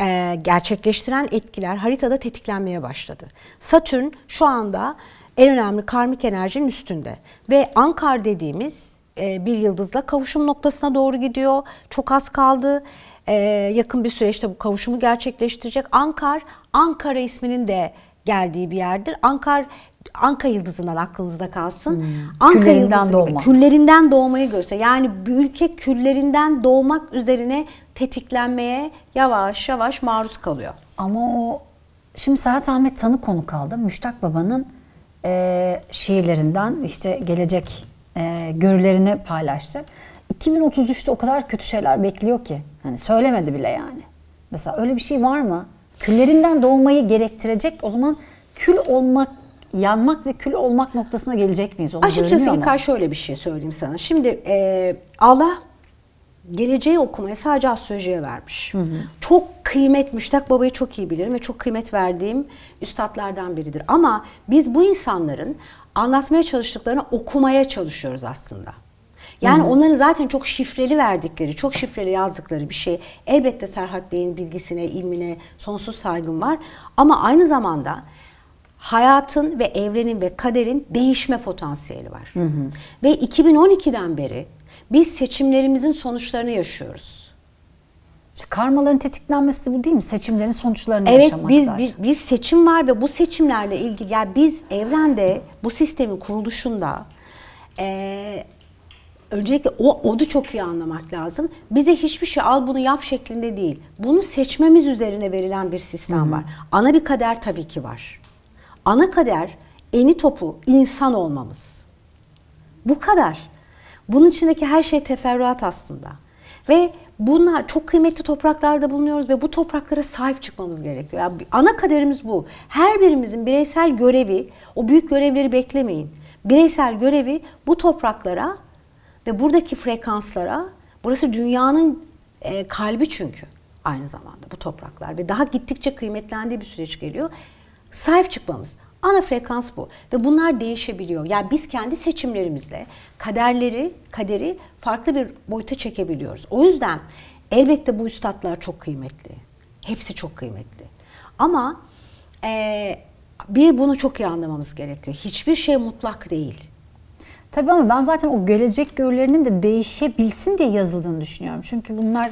e, gerçekleştiren etkiler haritada tetiklenmeye başladı. Satürn şu anda en önemli karmik enerjinin üstünde. Ve Ankar dediğimiz e, bir yıldızla kavuşum noktasına doğru gidiyor. Çok az kaldı. E, yakın bir süreçte bu kavuşumu gerçekleştirecek. Ankar, Ankara isminin de geldiği bir yerdir. Ankar Anka yıldızından aklınızda kalsın. Hmm. Anka küllerinden yıldızı doğma. küllerinden doğmayı göster. Yani bir ülke küllerinden doğmak üzerine tetiklenmeye yavaş yavaş maruz kalıyor. Ama o şimdi Serhat Ahmet tanı konu kaldı. Müştak Baba'nın e, şiirlerinden işte gelecek e, görülerini paylaştı. 2033'te o kadar kötü şeyler bekliyor ki. Hani söylemedi bile yani. Mesela öyle bir şey var mı? Küllerinden doğmayı gerektirecek o zaman kül olmak yanmak ve kül olmak noktasına gelecek miyiz? Onu Açıkçası İlkay şöyle bir şey söyleyeyim sana. Şimdi e, Allah geleceği okumaya sadece astrolojiye vermiş. Hı hı. Çok kıymet, Müştak Baba'yı çok iyi bilirim ve çok kıymet verdiğim üstadlardan biridir. Ama biz bu insanların anlatmaya çalıştıklarını okumaya çalışıyoruz aslında. Yani Hı-hı. onların zaten çok şifreli verdikleri, çok şifreli yazdıkları bir şey. Elbette Serhat Bey'in bilgisine, ilmine sonsuz saygım var. Ama aynı zamanda hayatın ve evrenin ve kaderin değişme potansiyeli var. Hı hı. Ve 2012'den beri biz seçimlerimizin sonuçlarını yaşıyoruz. İşte karmaların tetiklenmesi bu değil mi? Seçimlerin sonuçlarını evet, yaşamak biz bir, bir seçim var ve bu seçimlerle ilgili yani biz evrende bu sistemin kuruluşunda e, öncelikle o odu çok iyi anlamak lazım. Bize hiçbir şey al bunu yap şeklinde değil. Bunu seçmemiz üzerine verilen bir sistem Hı-hı. var. Ana bir kader tabii ki var. Ana kader eni topu insan olmamız. Bu kadar. Bunun içindeki her şey teferruat aslında. Ve bunlar çok kıymetli topraklarda bulunuyoruz ve bu topraklara sahip çıkmamız gerekiyor. Yani ana kaderimiz bu. Her birimizin bireysel görevi, o büyük görevleri beklemeyin. Bireysel görevi bu topraklara ve buradaki frekanslara, burası dünyanın e, kalbi çünkü aynı zamanda bu topraklar ve daha gittikçe kıymetlendiği bir süreç geliyor. Sahip çıkmamız. Ana frekans bu ve bunlar değişebiliyor. Yani biz kendi seçimlerimizle kaderleri, kaderi farklı bir boyuta çekebiliyoruz. O yüzden elbette bu üstadlar çok kıymetli. Hepsi çok kıymetli. Ama e, bir bunu çok iyi anlamamız gerekiyor. Hiçbir şey mutlak değil. Tabii ama ben zaten o gelecek görülerinin de değişebilsin diye yazıldığını düşünüyorum. Çünkü bunlar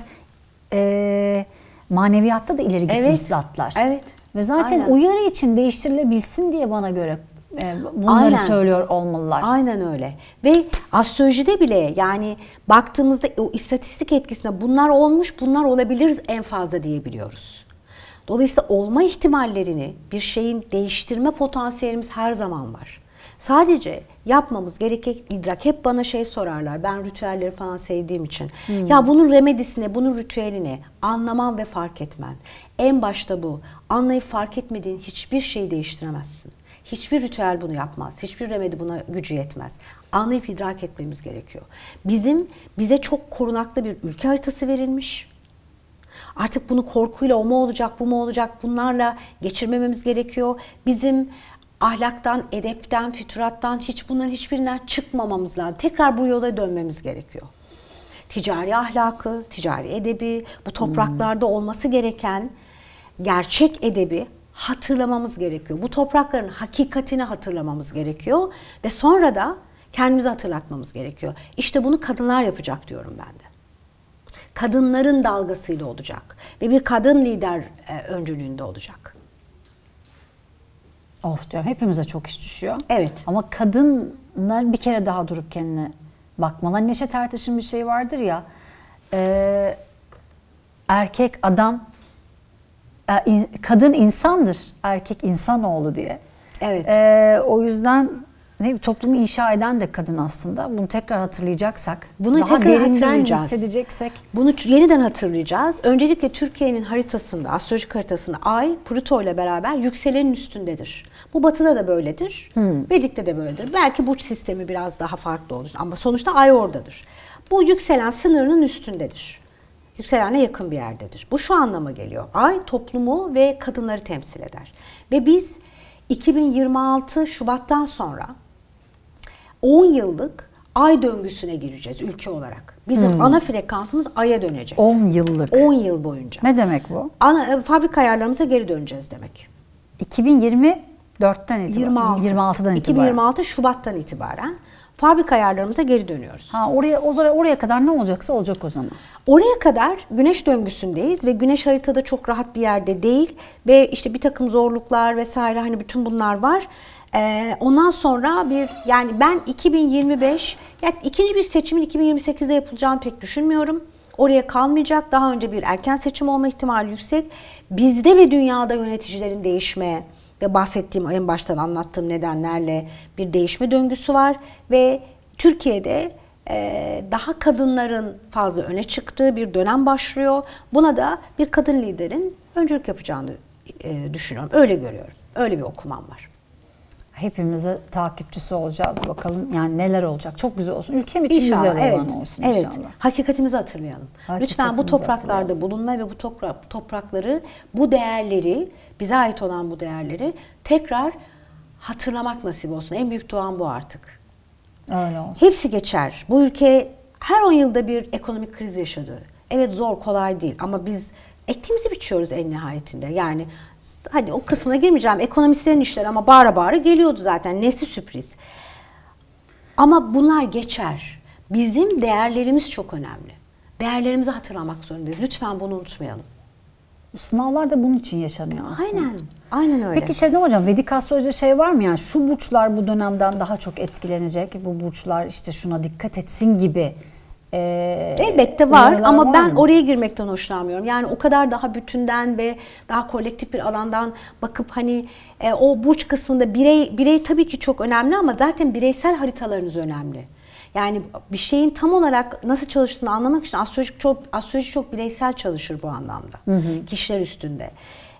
e, maneviyatta da ileri gitmiş evet, zatlar. Evet. Ve zaten Aynen. uyarı için değiştirilebilsin diye bana göre e, bunları Aynen. söylüyor olmalılar. Aynen öyle. Ve astrolojide bile yani baktığımızda o istatistik etkisinde bunlar olmuş, bunlar olabiliriz en fazla diyebiliyoruz. Dolayısıyla olma ihtimallerini, bir şeyin değiştirme potansiyelimiz her zaman var. Sadece yapmamız gereken idrak. Hep bana şey sorarlar. Ben ritüelleri falan sevdiğim için. Hmm. Ya bunun remedisine, bunun ritüeline anlaman ve fark etmen. En başta bu. Anlayıp fark etmediğin hiçbir şeyi değiştiremezsin. Hiçbir ritüel bunu yapmaz. Hiçbir remedi buna gücü yetmez. Anlayıp idrak etmemiz gerekiyor. Bizim bize çok korunaklı bir ülke haritası verilmiş. Artık bunu korkuyla o mu olacak, bu mu olacak bunlarla geçirmememiz gerekiyor. Bizim ahlaktan, edepten, fütürattan hiç bunların hiçbirinden çıkmamamız lazım. Tekrar bu yola dönmemiz gerekiyor. Ticari ahlakı, ticari edebi, bu topraklarda olması gereken gerçek edebi hatırlamamız gerekiyor. Bu toprakların hakikatini hatırlamamız gerekiyor ve sonra da kendimizi hatırlatmamız gerekiyor. İşte bunu kadınlar yapacak diyorum ben de. Kadınların dalgasıyla olacak ve bir kadın lider e, öncülüğünde olacak. Of diyorum hepimize çok iş düşüyor. Evet. Ama kadınlar bir kere daha durup kendine bakmalı. Hani neşe Ertaş'ın bir şey vardır ya. E, erkek adam e, kadın insandır, erkek insanoğlu diye. Evet. E, o yüzden ne toplumu inşa eden de kadın aslında. Bunu tekrar hatırlayacaksak, bunu daha tekrar derinden hissedeceksek. Bunu yeniden hatırlayacağız. Öncelikle Türkiye'nin haritasında, astrolojik haritasında Ay Pluto ile beraber yükselenin üstündedir. Bu batıda da böyledir. Hmm. Vedik'te de böyledir. Belki burç sistemi biraz daha farklı olur ama sonuçta Ay oradadır. Bu yükselen sınırının üstündedir yükselene yakın bir yerdedir. Bu şu anlama geliyor. Ay toplumu ve kadınları temsil eder. Ve biz 2026 Şubat'tan sonra 10 yıllık ay döngüsüne gireceğiz ülke olarak. Bizim hmm. ana frekansımız aya dönecek. 10 yıllık. 10 yıl boyunca. Ne demek bu? Ana, e, fabrika ayarlarımıza geri döneceğiz demek. 2024'ten itibaren. 26. 26'dan itibaren. 2026 Şubat'tan itibaren fabrika ayarlarımıza geri dönüyoruz. Ha oraya o zaman oraya kadar ne olacaksa olacak o zaman. Oraya kadar güneş döngüsündeyiz ve güneş haritada çok rahat bir yerde değil ve işte bir takım zorluklar vesaire hani bütün bunlar var. Ee, ondan sonra bir yani ben 2025 yani ikinci bir seçimin 2028'de yapılacağını pek düşünmüyorum. Oraya kalmayacak. Daha önce bir erken seçim olma ihtimali yüksek. Bizde ve dünyada yöneticilerin değişme ve bahsettiğim en baştan anlattığım nedenlerle bir değişme döngüsü var ve Türkiye'de e, daha kadınların fazla öne çıktığı bir dönem başlıyor. Buna da bir kadın liderin öncülük yapacağını e, düşünüyorum. Öyle görüyorum. Öyle bir okumam var hepimize takipçisi olacağız bakalım. Yani neler olacak? Çok güzel olsun. Ülkem için inşallah, güzel evet, olsun evet. inşallah. Hakikatimizi hatırlayalım. Hakikatimizi Lütfen bu topraklarda hatırlayalım. bulunma ve bu toprak toprakları, bu değerleri, bize ait olan bu değerleri tekrar hatırlamak nasip olsun. En büyük duan bu artık. Öyle olsun. Hepsi geçer. Bu ülke her 10 yılda bir ekonomik kriz yaşadı. Evet zor, kolay değil ama biz ettiğimizi biçiyoruz en nihayetinde. Yani Hani o kısmına girmeyeceğim. Ekonomistlerin işleri ama bağıra bağıra geliyordu zaten. Nesi sürpriz? Ama bunlar geçer. Bizim değerlerimiz çok önemli. Değerlerimizi hatırlamak zorundayız. Lütfen bunu unutmayalım. Sınavlar da bunun için yaşanıyor aslında. Aynen. Aynen öyle. Peki Şebnem Hocam Vedik astrolojide şey var mı? Yani şu burçlar bu dönemden daha çok etkilenecek. Bu burçlar işte şuna dikkat etsin gibi e, Elbette var ama var ben mı? oraya girmekten hoşlanmıyorum. Yani o kadar daha bütünden ve daha kolektif bir alandan bakıp hani e, o burç kısmında birey birey tabii ki çok önemli ama zaten bireysel haritalarınız önemli. Yani bir şeyin tam olarak nasıl çalıştığını anlamak için astroloji çok astroloji çok bireysel çalışır bu anlamda. Hı hı. Kişiler üstünde.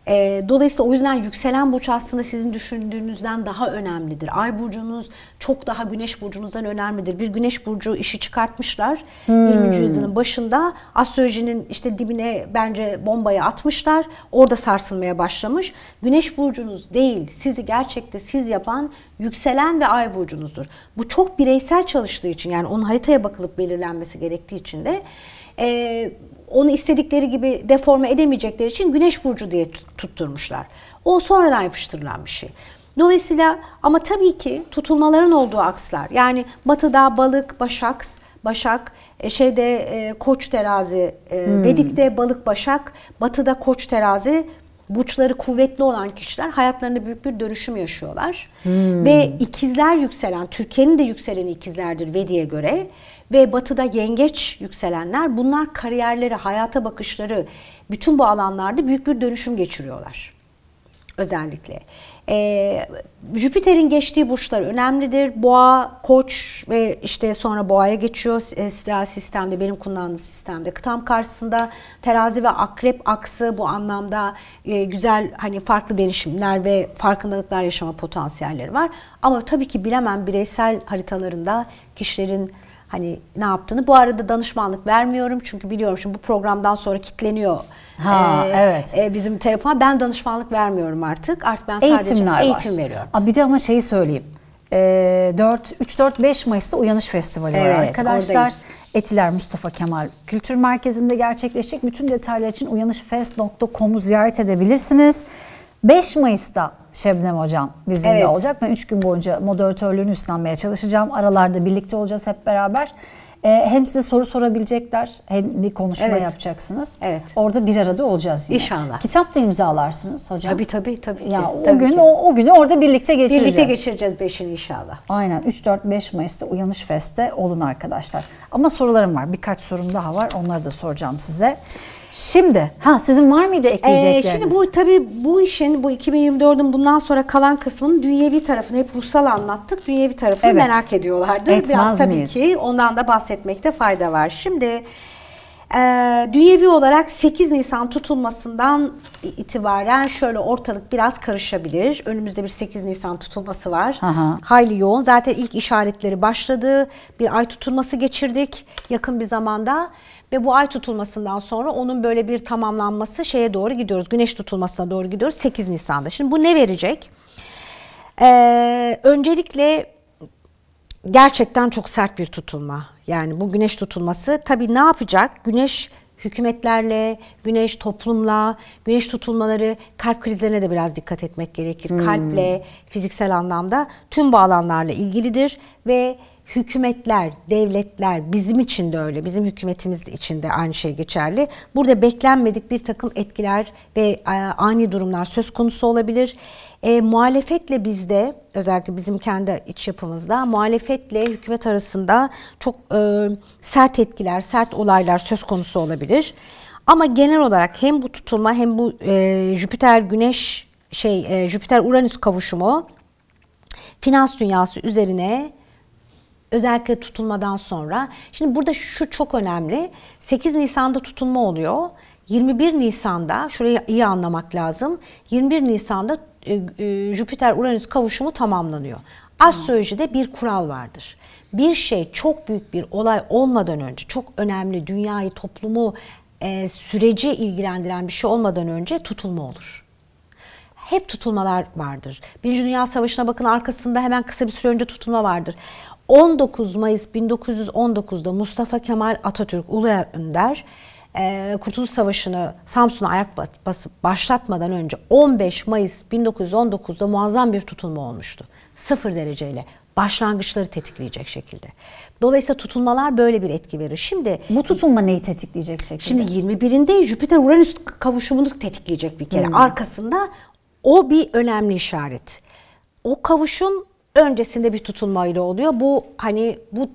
E, dolayısıyla o yüzden yükselen burç aslında sizin düşündüğünüzden daha önemlidir. Ay burcunuz çok daha güneş burcunuzdan önemlidir. Bir güneş burcu işi çıkartmışlar hmm. 20. yüzyılın başında. Astrolojinin işte dibine bence bombayı atmışlar. Orada sarsılmaya başlamış. Güneş burcunuz değil, sizi gerçekte siz yapan yükselen ve ay burcunuzdur. Bu çok bireysel çalıştığı için yani onun haritaya bakılıp belirlenmesi gerektiği için de e, onu istedikleri gibi deforme edemeyecekleri için güneş burcu diye tutturmuşlar. O sonradan yapıştırılan bir şey. Dolayısıyla ama tabii ki tutulmaların olduğu akslar yani batıda balık, başak, başak, e, şeyde e, koç terazi, e, hmm. Vedik'te balık başak, batıda koç terazi, burçları kuvvetli olan kişiler hayatlarında büyük bir dönüşüm yaşıyorlar. Hmm. Ve ikizler yükselen, Türkiye'nin de yükseleni ikizlerdir Vedi'ye göre ve batıda yengeç yükselenler bunlar kariyerleri, hayata bakışları bütün bu alanlarda büyük bir dönüşüm geçiriyorlar. Özellikle. Ee, Jüpiter'in geçtiği burçlar önemlidir. Boğa, koç ve işte sonra boğaya geçiyor. Silah e, sistemde, benim kullandığım sistemde. Tam karşısında terazi ve akrep aksı bu anlamda e, güzel hani farklı değişimler ve farkındalıklar yaşama potansiyelleri var. Ama tabii ki bilemem bireysel haritalarında kişilerin hani ne yaptığını. Bu arada danışmanlık vermiyorum çünkü biliyorum şimdi bu programdan sonra kitleniyor. Ha ee, evet. E, bizim telefon. Ben danışmanlık vermiyorum artık. Artık ben sadece Eğitimler eğitim veriyorum. Aa, bir de ama şeyi söyleyeyim. E, 4 3 4 5 Mayıs'ta Uyanış Festivali evet, var arkadaşlar. Oradayız. Etiler Mustafa Kemal Kültür Merkezi'nde gerçekleşecek. Bütün detaylar için uyanışfest.com'u ziyaret edebilirsiniz. 5 Mayıs'ta Şebnem Hocam bizimle evet. olacak. Ben 3 gün boyunca moderatörlüğünü üstlenmeye çalışacağım. Aralarda birlikte olacağız hep beraber. Ee, hem size soru sorabilecekler hem bir konuşma evet. yapacaksınız. Evet. Orada bir arada olacağız yine. İnşallah. Kitap da imzalarsınız hocam. Tabii tabii tabii. Ki. Ya o tabii gün ki. o, o günü orada birlikte geçireceğiz. Birlikte geçireceğiz beşini inşallah. Aynen 3 4 5 Mayıs'ta Uyanış Fest'te olun arkadaşlar. Ama sorularım var. Birkaç sorum daha var. Onları da soracağım size. Şimdi ha sizin var mıydı ekleyecekleriniz? Ee, şimdi bu tabii bu işin bu 2024'ün bundan sonra kalan kısmının dünyevi tarafını hep ruhsal anlattık. Dünyevi tarafını evet. merak ediyorlardı. Etmez Biraz tabii ki ondan da bahsetmekte fayda var. Şimdi e, dünyevi olarak 8 Nisan tutulmasından itibaren şöyle ortalık biraz karışabilir. Önümüzde bir 8 Nisan tutulması var. Aha. Hayli yoğun. Zaten ilk işaretleri başladı. Bir ay tutulması geçirdik yakın bir zamanda. Ve bu ay tutulmasından sonra onun böyle bir tamamlanması şeye doğru gidiyoruz. Güneş tutulmasına doğru gidiyoruz 8 Nisan'da. Şimdi bu ne verecek? Ee, öncelikle gerçekten çok sert bir tutulma. Yani bu güneş tutulması tabii ne yapacak? Güneş hükümetlerle, güneş toplumla, güneş tutulmaları kalp krizlerine de biraz dikkat etmek gerekir. Hmm. Kalple, fiziksel anlamda tüm bu alanlarla ilgilidir ve hükümetler, devletler bizim için de öyle, bizim hükümetimiz için de aynı şey geçerli. Burada beklenmedik bir takım etkiler ve e, ani durumlar söz konusu olabilir. E, muhalefetle bizde özellikle bizim kendi iç yapımızda muhalefetle hükümet arasında çok e, sert etkiler, sert olaylar söz konusu olabilir. Ama genel olarak hem bu tutulma hem bu e, Jüpiter Güneş şey e, Jüpiter Uranüs kavuşumu finans dünyası üzerine özellikle tutulmadan sonra. Şimdi burada şu çok önemli. 8 Nisan'da tutulma oluyor. 21 Nisan'da şurayı iyi anlamak lazım. 21 Nisan'da e, e, Jüpiter Uranüs kavuşumu tamamlanıyor. Astrolojide bir kural vardır. Bir şey çok büyük bir olay olmadan önce çok önemli dünyayı, toplumu, e, süreci ilgilendiren bir şey olmadan önce tutulma olur. Hep tutulmalar vardır. Birinci Dünya Savaşı'na bakın arkasında hemen kısa bir süre önce tutulma vardır. 19 Mayıs 1919'da Mustafa Kemal Atatürk Ulu Önder e, Kurtuluş Savaşı'nı Samsun'a ayak basıp başlatmadan önce 15 Mayıs 1919'da muazzam bir tutulma olmuştu. Sıfır dereceyle başlangıçları tetikleyecek şekilde. Dolayısıyla tutulmalar böyle bir etki verir. Şimdi bu tutulma neyi tetikleyecek şekilde? Şimdi 21'inde Jüpiter Uranüs kavuşumunu tetikleyecek bir kere. Hmm. Arkasında o bir önemli işaret. O kavuşum öncesinde bir tutulmayla oluyor. Bu hani bu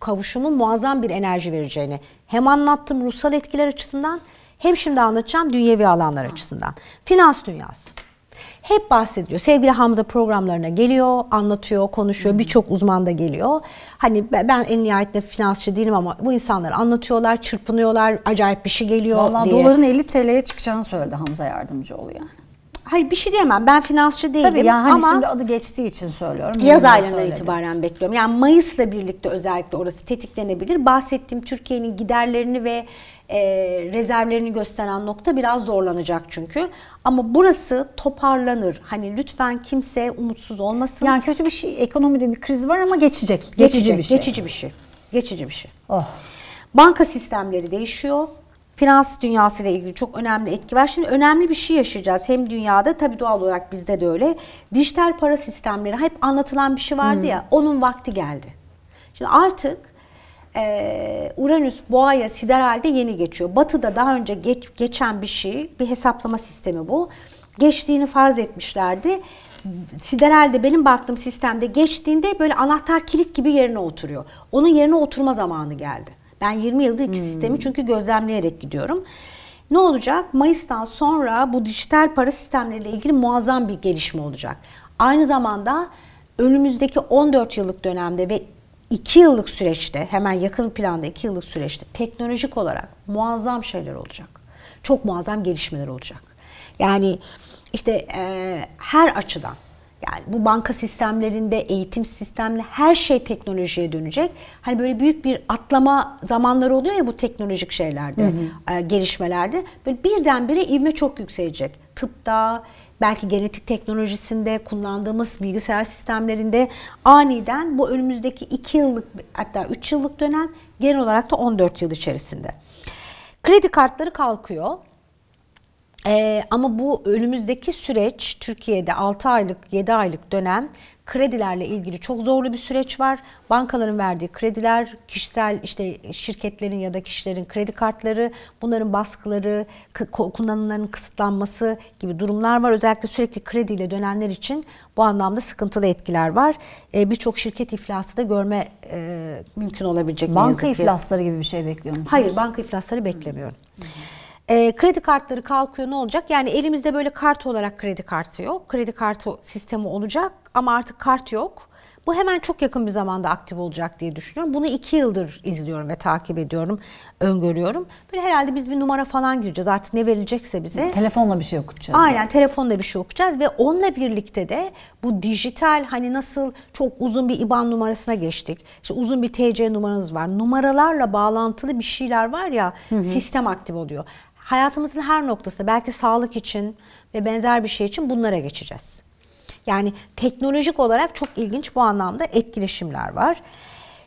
kavuşumun muazzam bir enerji vereceğini hem anlattım ruhsal etkiler açısından hem şimdi anlatacağım dünyevi alanlar açısından. Finans dünyası. Hep bahsediyor. Sevgili Hamza programlarına geliyor, anlatıyor, konuşuyor. Birçok uzman da geliyor. Hani ben en nihayetinde finansçı değilim ama bu insanlar anlatıyorlar, çırpınıyorlar, acayip bir şey geliyor Vallahi diye. doların 50 TL'ye çıkacağını söyledi Hamza yardımcı oluyor. yani hayır bir şey diyemem. Ben finansçı değilim. Tabii yani hani şimdi adı geçtiği için söylüyorum. Yaz aylarından itibaren bekliyorum. Yani Mayıs'la birlikte özellikle orası tetiklenebilir. Bahsettiğim Türkiye'nin giderlerini ve e, rezervlerini gösteren nokta biraz zorlanacak çünkü. Ama burası toparlanır. Hani lütfen kimse umutsuz olmasın. Yani kötü bir şey, ekonomide bir kriz var ama geçecek. Geçecek, geçici bir şey. Geçici bir şey. Geçici bir şey. Oh. Banka sistemleri değişiyor finans dünyasıyla ilgili çok önemli etki var. Şimdi önemli bir şey yaşayacağız hem dünyada tabii doğal olarak bizde de öyle. Dijital para sistemleri hep anlatılan bir şey vardı hmm. ya onun vakti geldi. Şimdi artık ee, Uranüs boğaya sideralde yeni geçiyor. Batı'da daha önce geç, geçen bir şey, bir hesaplama sistemi bu. Geçtiğini farz etmişlerdi. Sideralde benim baktığım sistemde geçtiğinde böyle anahtar kilit gibi yerine oturuyor. Onun yerine oturma zamanı geldi. Ben 20 yıldır iki hmm. sistemi çünkü gözlemleyerek gidiyorum. Ne olacak? Mayıs'tan sonra bu dijital para sistemleriyle ilgili muazzam bir gelişme olacak. Aynı zamanda önümüzdeki 14 yıllık dönemde ve 2 yıllık süreçte hemen yakın planda 2 yıllık süreçte teknolojik olarak muazzam şeyler olacak. Çok muazzam gelişmeler olacak. Yani işte e, her açıdan yani bu banka sistemlerinde, eğitim sistemlerinde her şey teknolojiye dönecek. Hani böyle büyük bir atlama zamanları oluyor ya bu teknolojik şeylerde, hı hı. E, gelişmelerde. Böyle birdenbire ivme çok yükselecek. Tıpta, belki genetik teknolojisinde, kullandığımız bilgisayar sistemlerinde aniden bu önümüzdeki 2 yıllık hatta 3 yıllık dönem genel olarak da 14 yıl içerisinde. Kredi kartları kalkıyor. Ee, ama bu önümüzdeki süreç Türkiye'de 6 aylık 7 aylık dönem kredilerle ilgili çok zorlu bir süreç var. Bankaların verdiği krediler, kişisel işte şirketlerin ya da kişilerin kredi kartları, bunların baskıları, kullanımların kısıtlanması gibi durumlar var. Özellikle sürekli krediyle dönenler için bu anlamda sıkıntılı etkiler var. Ee, Birçok şirket iflası da görme e, mümkün olabilecek. Banka iflasları gibi bir şey bekliyor musunuz? Hayır, banka iflasları beklemiyorum. Hı hı. E, kredi kartları kalkıyor ne olacak? Yani elimizde böyle kart olarak kredi kartı yok. Kredi kartı sistemi olacak ama artık kart yok. Bu hemen çok yakın bir zamanda aktif olacak diye düşünüyorum. Bunu iki yıldır izliyorum ve takip ediyorum, öngörüyorum. Böyle herhalde biz bir numara falan gireceğiz artık ne verilecekse bize. Telefonla bir şey okutacağız. Aynen yani. telefonla bir şey okutacağız ve onunla birlikte de bu dijital hani nasıl çok uzun bir IBAN numarasına geçtik. İşte uzun bir TC numaranız var. Numaralarla bağlantılı bir şeyler var ya hı hı. sistem aktif oluyor hayatımızın her noktasında belki sağlık için ve benzer bir şey için bunlara geçeceğiz. Yani teknolojik olarak çok ilginç bu anlamda etkileşimler var.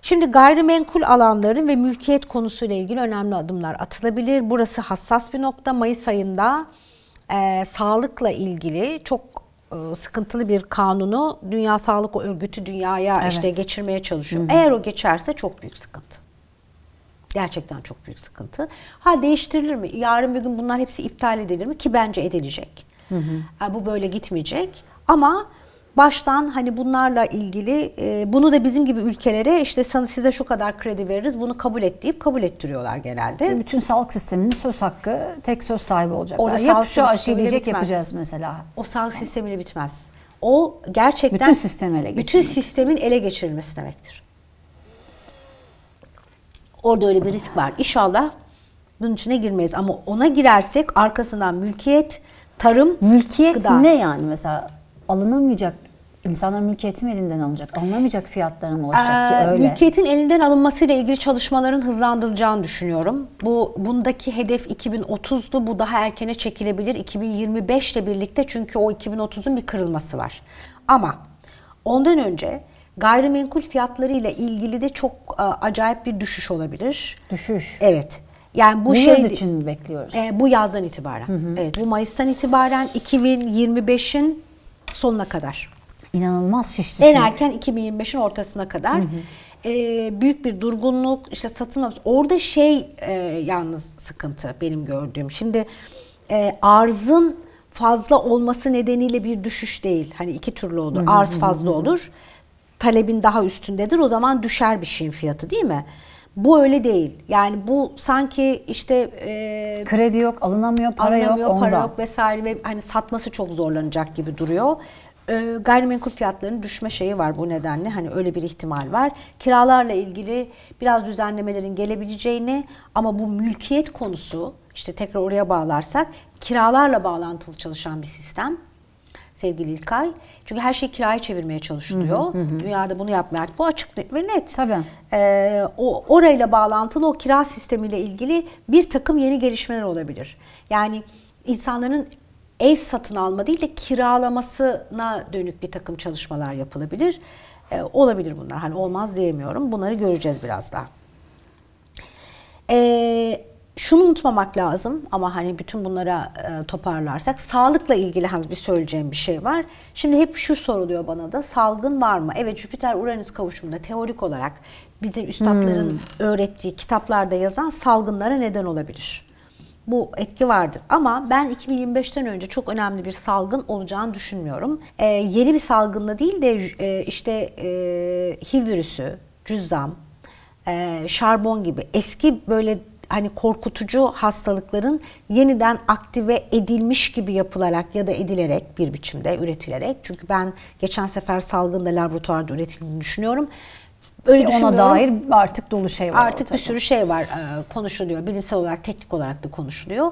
Şimdi gayrimenkul alanların ve mülkiyet konusuyla ilgili önemli adımlar atılabilir. Burası hassas bir nokta. Mayıs ayında e, sağlıkla ilgili çok e, sıkıntılı bir kanunu Dünya Sağlık Örgütü dünyaya evet. işte geçirmeye çalışıyor. Hı hı. Eğer o geçerse çok büyük sıkıntı. Gerçekten çok büyük sıkıntı. Ha değiştirilir mi? Yarın bir gün bunlar hepsi iptal edilir mi? Ki bence edilecek. Hı hı. Bu böyle gitmeyecek. Ama baştan hani bunlarla ilgili e, bunu da bizim gibi ülkelere işte sana size şu kadar kredi veririz bunu kabul et deyip kabul ettiriyorlar genelde. Ve bütün sağlık sisteminin söz hakkı tek söz sahibi olacak. Orada Yap şu aşıyı diyecek yapacağız mesela. O sağlık yani. sistemiyle bitmez. O gerçekten bütün, sistemi ele bütün sistemin ele geçirilmesi demektir. Orada öyle bir risk var. İnşallah bunun içine girmeyiz ama ona girersek arkasından mülkiyet, tarım, mülkiyet gıda. ne yani mesela alınamayacak İnsanlar mülkiyeti elinden alınacak? Alınamayacak fiyatların mı ee, ki öyle? Mülkiyetin elinden alınmasıyla ilgili çalışmaların hızlandırılacağını düşünüyorum. Bu Bundaki hedef 2030'du. Bu daha erkene çekilebilir. 2025 ile birlikte çünkü o 2030'un bir kırılması var. Ama ondan önce Gayrimenkul fiyatları ile ilgili de çok e, acayip bir düşüş olabilir. Düşüş. Evet. Yani bu, şey, yaz için mi bekliyoruz? E, bu yazdan itibaren. Hı hı. Evet, bu Mayıs'tan itibaren 2025'in sonuna kadar. İnanılmaz şişti. En erken 2025'in ortasına kadar. Hı hı e, büyük bir durgunluk işte satın almış. Orada şey e, yalnız sıkıntı benim gördüğüm. Şimdi e, arzın fazla olması nedeniyle bir düşüş değil. Hani iki türlü olur. Arz fazla olur talebin daha üstündedir. O zaman düşer bir şeyin fiyatı değil mi? Bu öyle değil. Yani bu sanki işte e, kredi yok, alınamıyor, para alınamıyor, yok, para onda. yok vesaire ve hani satması çok zorlanacak gibi duruyor. E, gayrimenkul fiyatlarının düşme şeyi var bu nedenle. Hani öyle bir ihtimal var. Kiralarla ilgili biraz düzenlemelerin gelebileceğini ama bu mülkiyet konusu işte tekrar oraya bağlarsak kiralarla bağlantılı çalışan bir sistem sevgili İlkay. Çünkü her şey kiraya çevirmeye çalışılıyor. Hı hı hı. Dünyada bunu yapmıyor. Artık bu açık ve net. Tabii. Ee, o, orayla bağlantılı o kira sistemiyle ilgili bir takım yeni gelişmeler olabilir. Yani insanların ev satın alma değil de kiralamasına dönük bir takım çalışmalar yapılabilir. Ee, olabilir bunlar. Hani olmaz diyemiyorum. Bunları göreceğiz biraz daha. Ee, şunu unutmamak lazım ama hani bütün bunlara e, toparlarsak sağlıkla ilgili hani bir söyleyeceğim bir şey var. Şimdi hep şu soruluyor bana da salgın var mı? Evet Jüpiter Uranüs kavuşumunda teorik olarak bizim üstadların hmm. öğrettiği kitaplarda yazan salgınlara neden olabilir. Bu etki vardır ama ben 2025'ten önce çok önemli bir salgın olacağını düşünmüyorum. Ee, yeni bir salgınla değil de e, işte e, HIV virüsü, cüzzam, e, şarbon gibi eski böyle hani korkutucu hastalıkların yeniden aktive edilmiş gibi yapılarak ya da edilerek bir biçimde üretilerek çünkü ben geçen sefer salgında laboratuvarda üretildiğini düşünüyorum. Öyle Ki ona dair artık dolu şey var. Artık bir sürü şey var e, konuşuluyor. Bilimsel olarak, teknik olarak da konuşuluyor.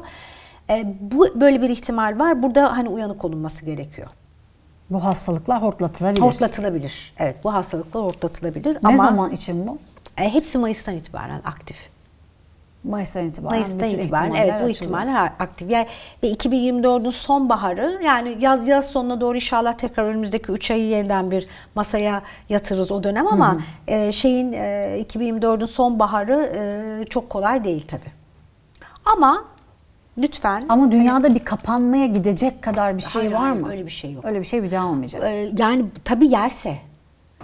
E, bu böyle bir ihtimal var. Burada hani uyanık olunması gerekiyor. Bu hastalıklar hortlatılabilir. Hortlatılabilir. Evet, bu hastalıklar hortlatılabilir. Ne Ama zaman için bu? E, hepsi Mayıs'tan itibaren aktif. Mayıs'tan itibaren. Mayıs'tan itibaren evet bu ihtimaller aktif. Yani ve 2024'ün sonbaharı yani yaz yaz sonuna doğru inşallah tekrar önümüzdeki 3 ayı yeniden bir masaya yatırırız o dönem ama hı hı. E, şeyin e, 2024'ün sonbaharı e, çok kolay değil tabi. Ama lütfen. Ama hani dünyada hani, bir kapanmaya gidecek kadar bir şey hayır, var mı? Öyle bir şey yok. Öyle bir şey bir daha olmayacak. Ee, yani tabi yerse.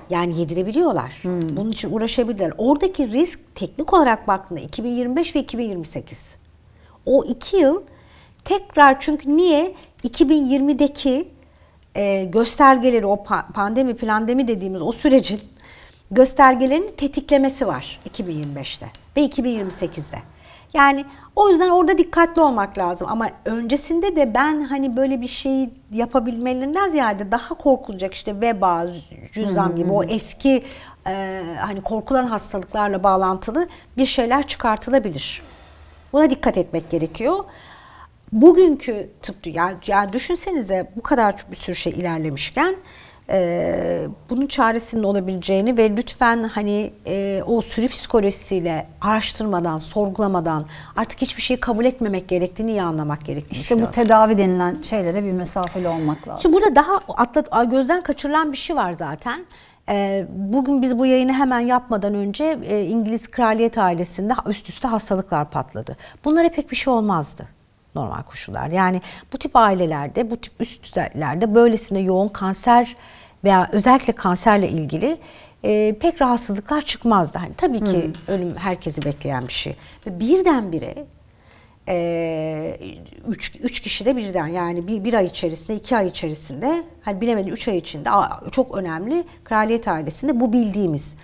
Yani yedirebiliyorlar. Hmm. Bunun için uğraşabilirler. Oradaki risk teknik olarak baktığında 2025 ve 2028. O iki yıl tekrar çünkü niye 2020'deki e, göstergeleri o pandemi plandemi dediğimiz o sürecin göstergelerini tetiklemesi var 2025'te ve 2028'de. Yani o yüzden orada dikkatli olmak lazım. Ama öncesinde de ben hani böyle bir şeyi yapabilmelerinden ziyade daha korkulacak işte veba, cüzdan gibi o eski e, hani korkulan hastalıklarla bağlantılı bir şeyler çıkartılabilir. Buna dikkat etmek gerekiyor. Bugünkü tıp yani, yani düşünsenize bu kadar bir sürü şey ilerlemişken e, bunun çaresinin olabileceğini ve lütfen hani e, o sürü psikolojisiyle araştırmadan, sorgulamadan artık hiçbir şeyi kabul etmemek gerektiğini iyi anlamak gerektiğini İşte bu tedavi denilen şeylere bir mesafeli olmak lazım. Şimdi burada daha atlat, gözden kaçırılan bir şey var zaten. Ee, bugün biz bu yayını hemen yapmadan önce e, İngiliz kraliyet ailesinde üst üste hastalıklar patladı. Bunlara pek bir şey olmazdı normal koşullar. Yani bu tip ailelerde, bu tip üst düzeylerde böylesine yoğun kanser veya özellikle kanserle ilgili e, pek rahatsızlıklar çıkmazdı. Hani tabii ki hmm. ölüm herkesi bekleyen bir şey. Ve birdenbire e, üç, üç kişi de birden yani bir, bir ay içerisinde, iki ay içerisinde hani bilemedim üç ay içinde çok önemli kraliyet ailesinde bu bildiğimiz.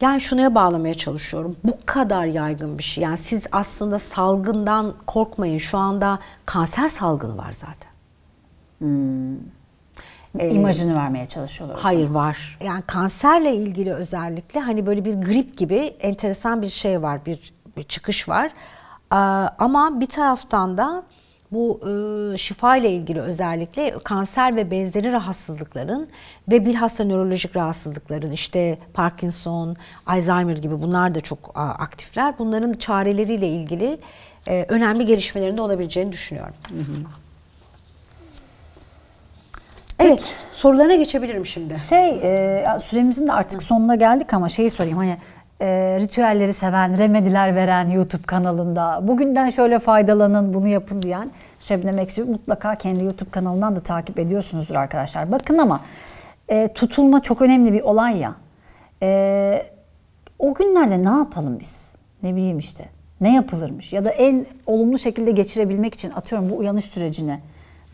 Yani şuna bağlamaya çalışıyorum. Bu kadar yaygın bir şey. Yani siz aslında salgından korkmayın. Şu anda kanser salgını var zaten. Hmm. Ee, imajını vermeye çalışıyorlar. Hayır zaman. var. Yani kanserle ilgili özellikle hani böyle bir grip gibi enteresan bir şey var, bir, bir çıkış var. Ee, ama bir taraftan da bu e, şifa ile ilgili özellikle kanser ve benzeri rahatsızlıkların ve bilhassa nörolojik rahatsızlıkların işte Parkinson, Alzheimer gibi bunlar da çok aktifler. Bunların çareleriyle ilgili e, önemli gelişmelerinde olabileceğini düşünüyorum. Hı hı. Evet Peki. sorularına geçebilirim şimdi. Şey e, süremizin de artık Hı. sonuna geldik ama şeyi sorayım hani e, ritüelleri seven, remediler veren YouTube kanalında bugünden şöyle faydalanın bunu yapın diyen Şebnem Ekşi mutlaka kendi YouTube kanalından da takip ediyorsunuzdur arkadaşlar. Bakın ama e, tutulma çok önemli bir olay ya. E, o günlerde ne yapalım biz? Ne bileyim işte ne yapılırmış ya da en olumlu şekilde geçirebilmek için atıyorum bu uyanış sürecini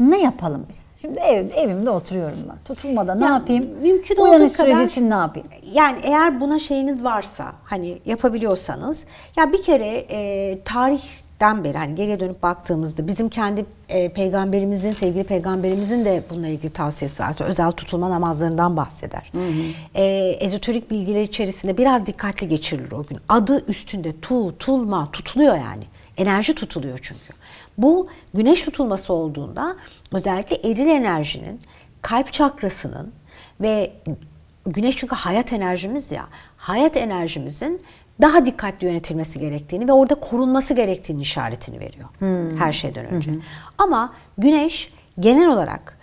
ne yapalım biz? Şimdi ev, evimde oturuyorum ben. Tutulmada ne ya, yapayım? Mümkün olduğu kadar. için ne yapayım? Yani eğer buna şeyiniz varsa hani yapabiliyorsanız ya bir kere e, tarih beri hani geriye dönüp baktığımızda bizim kendi e, peygamberimizin, sevgili peygamberimizin de bununla ilgili tavsiyesi var. Özel tutulma namazlarından bahseder. Hı hı. E, ezoterik bilgiler içerisinde biraz dikkatli geçirilir o gün. Adı üstünde tul, tulma tutuluyor yani. Enerji tutuluyor çünkü. Bu güneş tutulması olduğunda özellikle eril enerjinin kalp çakrasının ve güneş çünkü hayat enerjimiz ya hayat enerjimizin daha dikkatli yönetilmesi gerektiğini ve orada korunması gerektiğini işaretini veriyor hmm. her şeyden önce. Hmm. Ama güneş genel olarak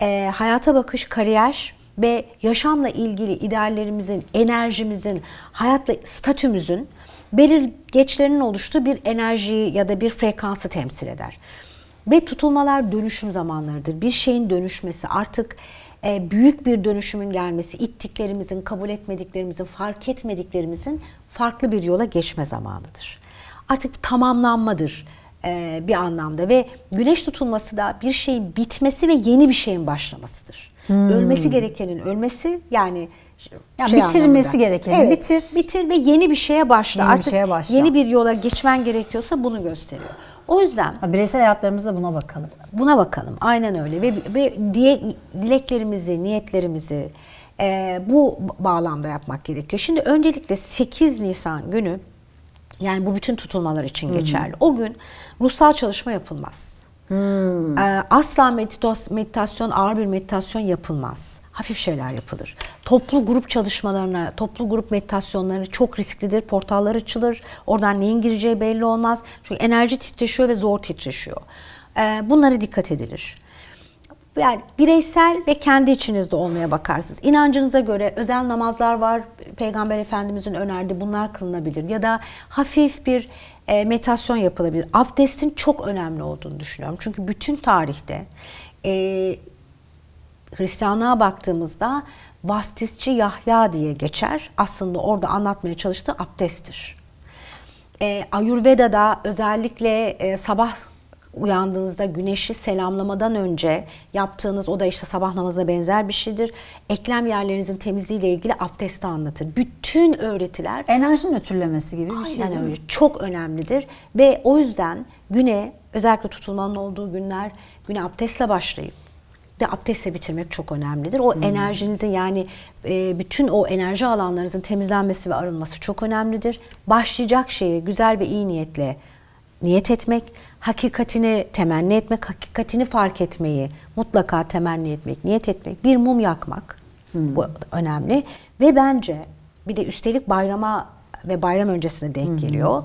e, hayata bakış, kariyer ve yaşamla ilgili ideallerimizin, enerjimizin, hayatla statümüzün belirgeçlerinin oluştuğu bir enerjiyi ya da bir frekansı temsil eder. Ve tutulmalar dönüşüm zamanlarıdır. Bir şeyin dönüşmesi artık e, büyük bir dönüşümün gelmesi, ittiklerimizin, kabul etmediklerimizin, fark etmediklerimizin farklı bir yola geçme zamanıdır. Artık tamamlanmadır e, bir anlamda ve güneş tutulması da bir şeyin bitmesi ve yeni bir şeyin başlamasıdır. Hmm. Ölmesi gerekenin ölmesi yani yani şey bitirmesi anlamında. gereken evet, bitir. Bitir ve yeni bir şeye başla. Yeni Artık bir şeye başla. yeni bir yola geçmen gerekiyorsa bunu gösteriyor. O yüzden bireysel hayatlarımızda buna bakalım. Buna bakalım. Aynen öyle ve, ve diye, dileklerimizi, niyetlerimizi e, bu bağlamda yapmak gerekiyor. Şimdi öncelikle 8 Nisan günü yani bu bütün tutulmalar için hmm. geçerli. O gün ruhsal çalışma yapılmaz. Hmm. E, asla meditasyon, ağır bir meditasyon yapılmaz hafif şeyler yapılır. Toplu grup çalışmalarına, toplu grup meditasyonlarına çok risklidir. Portallar açılır. Oradan neyin gireceği belli olmaz. Çünkü enerji titreşiyor ve zor titreşiyor. Ee, bunlara dikkat edilir. Yani bireysel ve kendi içinizde olmaya bakarsınız. İnancınıza göre özel namazlar var. Peygamber Efendimizin önerdiği bunlar kılınabilir. Ya da hafif bir e, meditasyon yapılabilir. Abdestin çok önemli olduğunu düşünüyorum. Çünkü bütün tarihte e, Hristiyanlığa baktığımızda vaftizci Yahya diye geçer. Aslında orada anlatmaya çalıştığı abdesttir. E, Ayurveda'da özellikle e, sabah uyandığınızda güneşi selamlamadan önce yaptığınız o da işte sabah namazına benzer bir şeydir. Eklem yerlerinizin temizliği ile ilgili abdesti anlatır. Bütün öğretiler enerji nötrlemesi gibi bir şey. Aynen öyle. Çok önemlidir ve o yüzden güne özellikle tutulmanın olduğu günler güne abdestle başlayıp de abdestle bitirmek çok önemlidir. O hmm. enerjinizin yani e, bütün o enerji alanlarınızın temizlenmesi ve arınması çok önemlidir. Başlayacak şeyi güzel ve iyi niyetle niyet etmek, hakikatini temenni etmek, hakikatini fark etmeyi mutlaka temenni etmek, niyet etmek, bir mum yakmak hmm. bu önemli ve bence bir de üstelik bayrama ve bayram öncesine denk hmm. geliyor.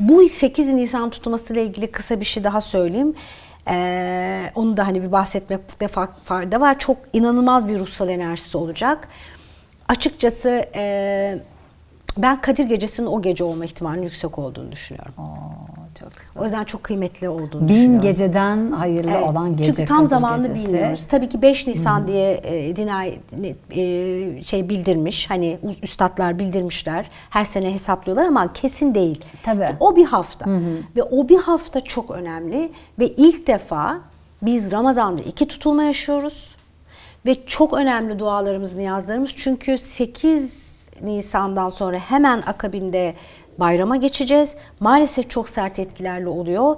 Bu 8 Nisan tutulması ile ilgili kısa bir şey daha söyleyeyim. Ee, onu da hani bir bahsetmekte fayda var. Çok inanılmaz bir ruhsal enerjisi olacak. Açıkçası e, ben Kadir Gecesi'nin o gece olma ihtimalinin yüksek olduğunu düşünüyorum. Oo, çok güzel. O yüzden çok kıymetli olduğunu bin düşünüyorum. Bin geceden hayırlı evet. olan gece Çünkü tam Kadir zamanını gecesi. bilmiyoruz. Tabii ki 5 Nisan hmm. diye e, dinay e, şey bildirmiş. Hani üstadlar bildirmişler. Her sene hesaplıyorlar ama kesin değil. Tabii. O bir hafta. Hı hı. Ve o bir hafta çok önemli ve ilk defa biz Ramazan'da iki tutulma yaşıyoruz. Ve çok önemli dualarımız, niyazlarımız. Çünkü 8 Nisan'dan sonra hemen akabinde bayrama geçeceğiz. Maalesef çok sert etkilerle oluyor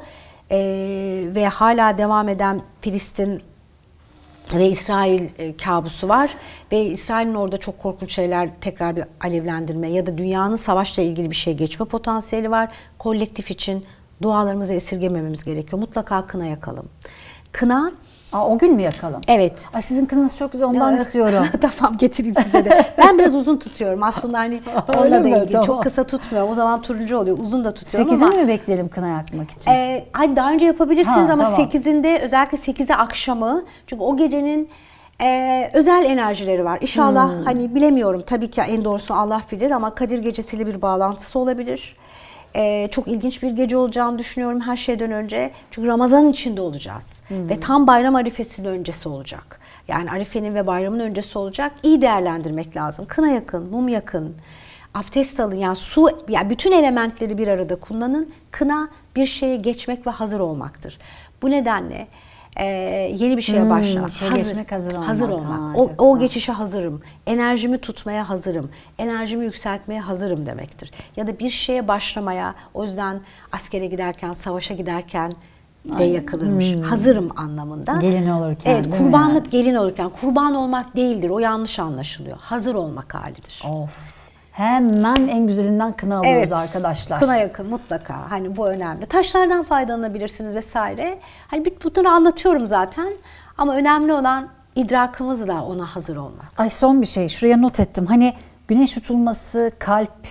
ee, ve hala devam eden Filistin ve İsrail e, kabusu var ve İsrail'in orada çok korkunç şeyler tekrar bir alevlendirme ya da dünyanın savaşla ilgili bir şey geçme potansiyeli var. Kolektif için dualarımızı esirgemememiz gerekiyor. Mutlaka kına yakalım. Kına Aa, o gün mü yakalım? Evet. Ay, sizin kınız çok güzel ondan istiyorum. *laughs* tamam getireyim size de. Ben biraz uzun tutuyorum aslında hani *laughs* onunla da ilgili. Tamam. Çok kısa tutmuyorum. O zaman turuncu oluyor. Uzun da tutuyorum Sekizini ama. mi bekleyelim kına yakmak için? E, hani daha önce yapabilirsiniz Ha, ama tamam. özellikle 8'e akşamı. Çünkü o gecenin e, özel enerjileri var. İnşallah hmm. hani bilemiyorum tabii ki en doğrusu Allah bilir ama Kadir Gecesi'yle bir bağlantısı olabilir. Ee, çok ilginç bir gece olacağını düşünüyorum her şeyden önce. Çünkü Ramazan içinde olacağız. Hmm. Ve tam bayram arifesinin öncesi olacak. Yani arifenin ve bayramın öncesi olacak. İyi değerlendirmek lazım. Kına yakın, mum yakın. Abdest alın yani su, yani bütün elementleri bir arada kullanın. Kına bir şeye geçmek ve hazır olmaktır. Bu nedenle e, yeni bir şeye hmm, başlamak. Şey geçmek hazır olmak. Hazır olmak. Aa, o, o geçişe hazırım. Enerjimi tutmaya hazırım. Enerjimi yükseltmeye hazırım demektir. Ya da bir şeye başlamaya o yüzden askere giderken, savaşa giderken de yakılırmış. Hmm. Hazırım anlamında. Gelin olurken. Evet, kurbanlık mi? gelin olurken. Kurban olmak değildir. O yanlış anlaşılıyor. Hazır olmak halidir. Of hemen en güzelinden kına alıyoruz evet, arkadaşlar. Kına yakın mutlaka. Hani bu önemli. Taşlardan faydalanabilirsiniz vesaire. Hani bunu anlatıyorum zaten. Ama önemli olan idrakımızla ona hazır olmak. Ay son bir şey şuraya not ettim. Hani güneş tutulması kalp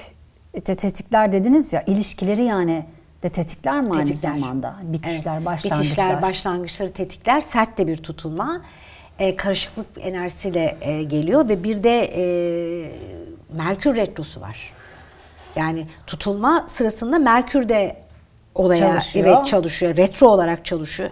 de tetikler dediniz ya ilişkileri yani de tetikler mi tetikler. aynı zamanda? Bitişler, evet. başlangıçlar. Bitişler, başlangıçları tetikler. Sert de bir tutulma. E, karışıklık enerjisiyle e, geliyor ve bir de e, Merkür Retrosu var. Yani tutulma sırasında Merkür de olaya çalışıyor. evet çalışıyor. Retro olarak çalışıyor.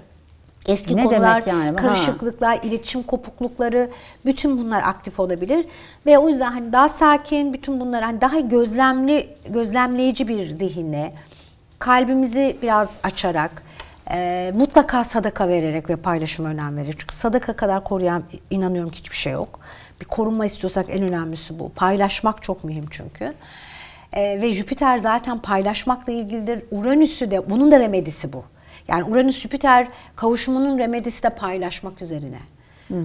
Eski ne konular, demek yani? karışıklıklar, ha. iletişim kopuklukları bütün bunlar aktif olabilir ve o yüzden hani daha sakin, bütün bunlar hani daha gözlemli, gözlemleyici bir zihinle kalbimizi biraz açarak e, mutlaka sadaka vererek ve paylaşıma önem verir. Çünkü sadaka kadar koruyan inanıyorum ki hiçbir şey yok bir korunma istiyorsak en önemlisi bu. Paylaşmak çok mühim çünkü. Ee, ve Jüpiter zaten paylaşmakla ilgilidir. Uranüs'ü de bunun da remedisi bu. Yani Uranüs Jüpiter kavuşumunun remedisi de paylaşmak üzerine. Hı hı.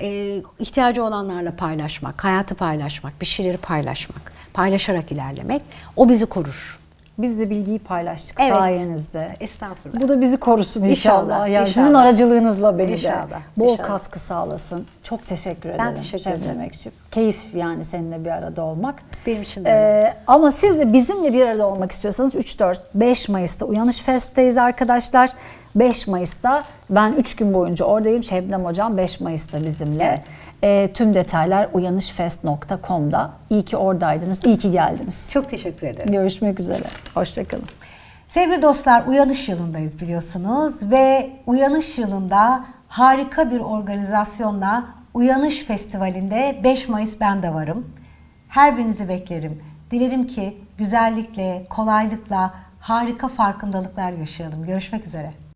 Ee, ihtiyacı olanlarla paylaşmak, hayatı paylaşmak, bir şeyleri paylaşmak, paylaşarak ilerlemek o bizi korur. Biz de bilgiyi paylaştık evet. sayenizde. Estağfurullah. Bu da bizi korusun inşallah. inşallah. Yani inşallah. sizin aracılığınızla beni inşallah. de bol inşallah. katkı sağlasın. Çok teşekkür ederim. Ben teşekkür ederim. Demek için. Keyif yani seninle bir arada olmak. Benim için de. Ee, ama siz de bizimle bir arada olmak istiyorsanız 3 4 5 Mayıs'ta Uyanış Fest'teyiz arkadaşlar. 5 Mayıs'ta ben 3 gün boyunca oradayım. Şebnem hocam 5 Mayıs'ta bizimle. Evet. E, tüm detaylar uyanışfest.com'da. İyi ki oradaydınız, iyi ki geldiniz. Çok teşekkür ederim. Görüşmek üzere, hoşçakalın. Sevgili dostlar, uyanış yılındayız biliyorsunuz ve uyanış yılında harika bir organizasyonla Uyanış Festivali'nde 5 Mayıs ben de varım. Her birinizi beklerim. Dilerim ki güzellikle, kolaylıkla, harika farkındalıklar yaşayalım. Görüşmek üzere.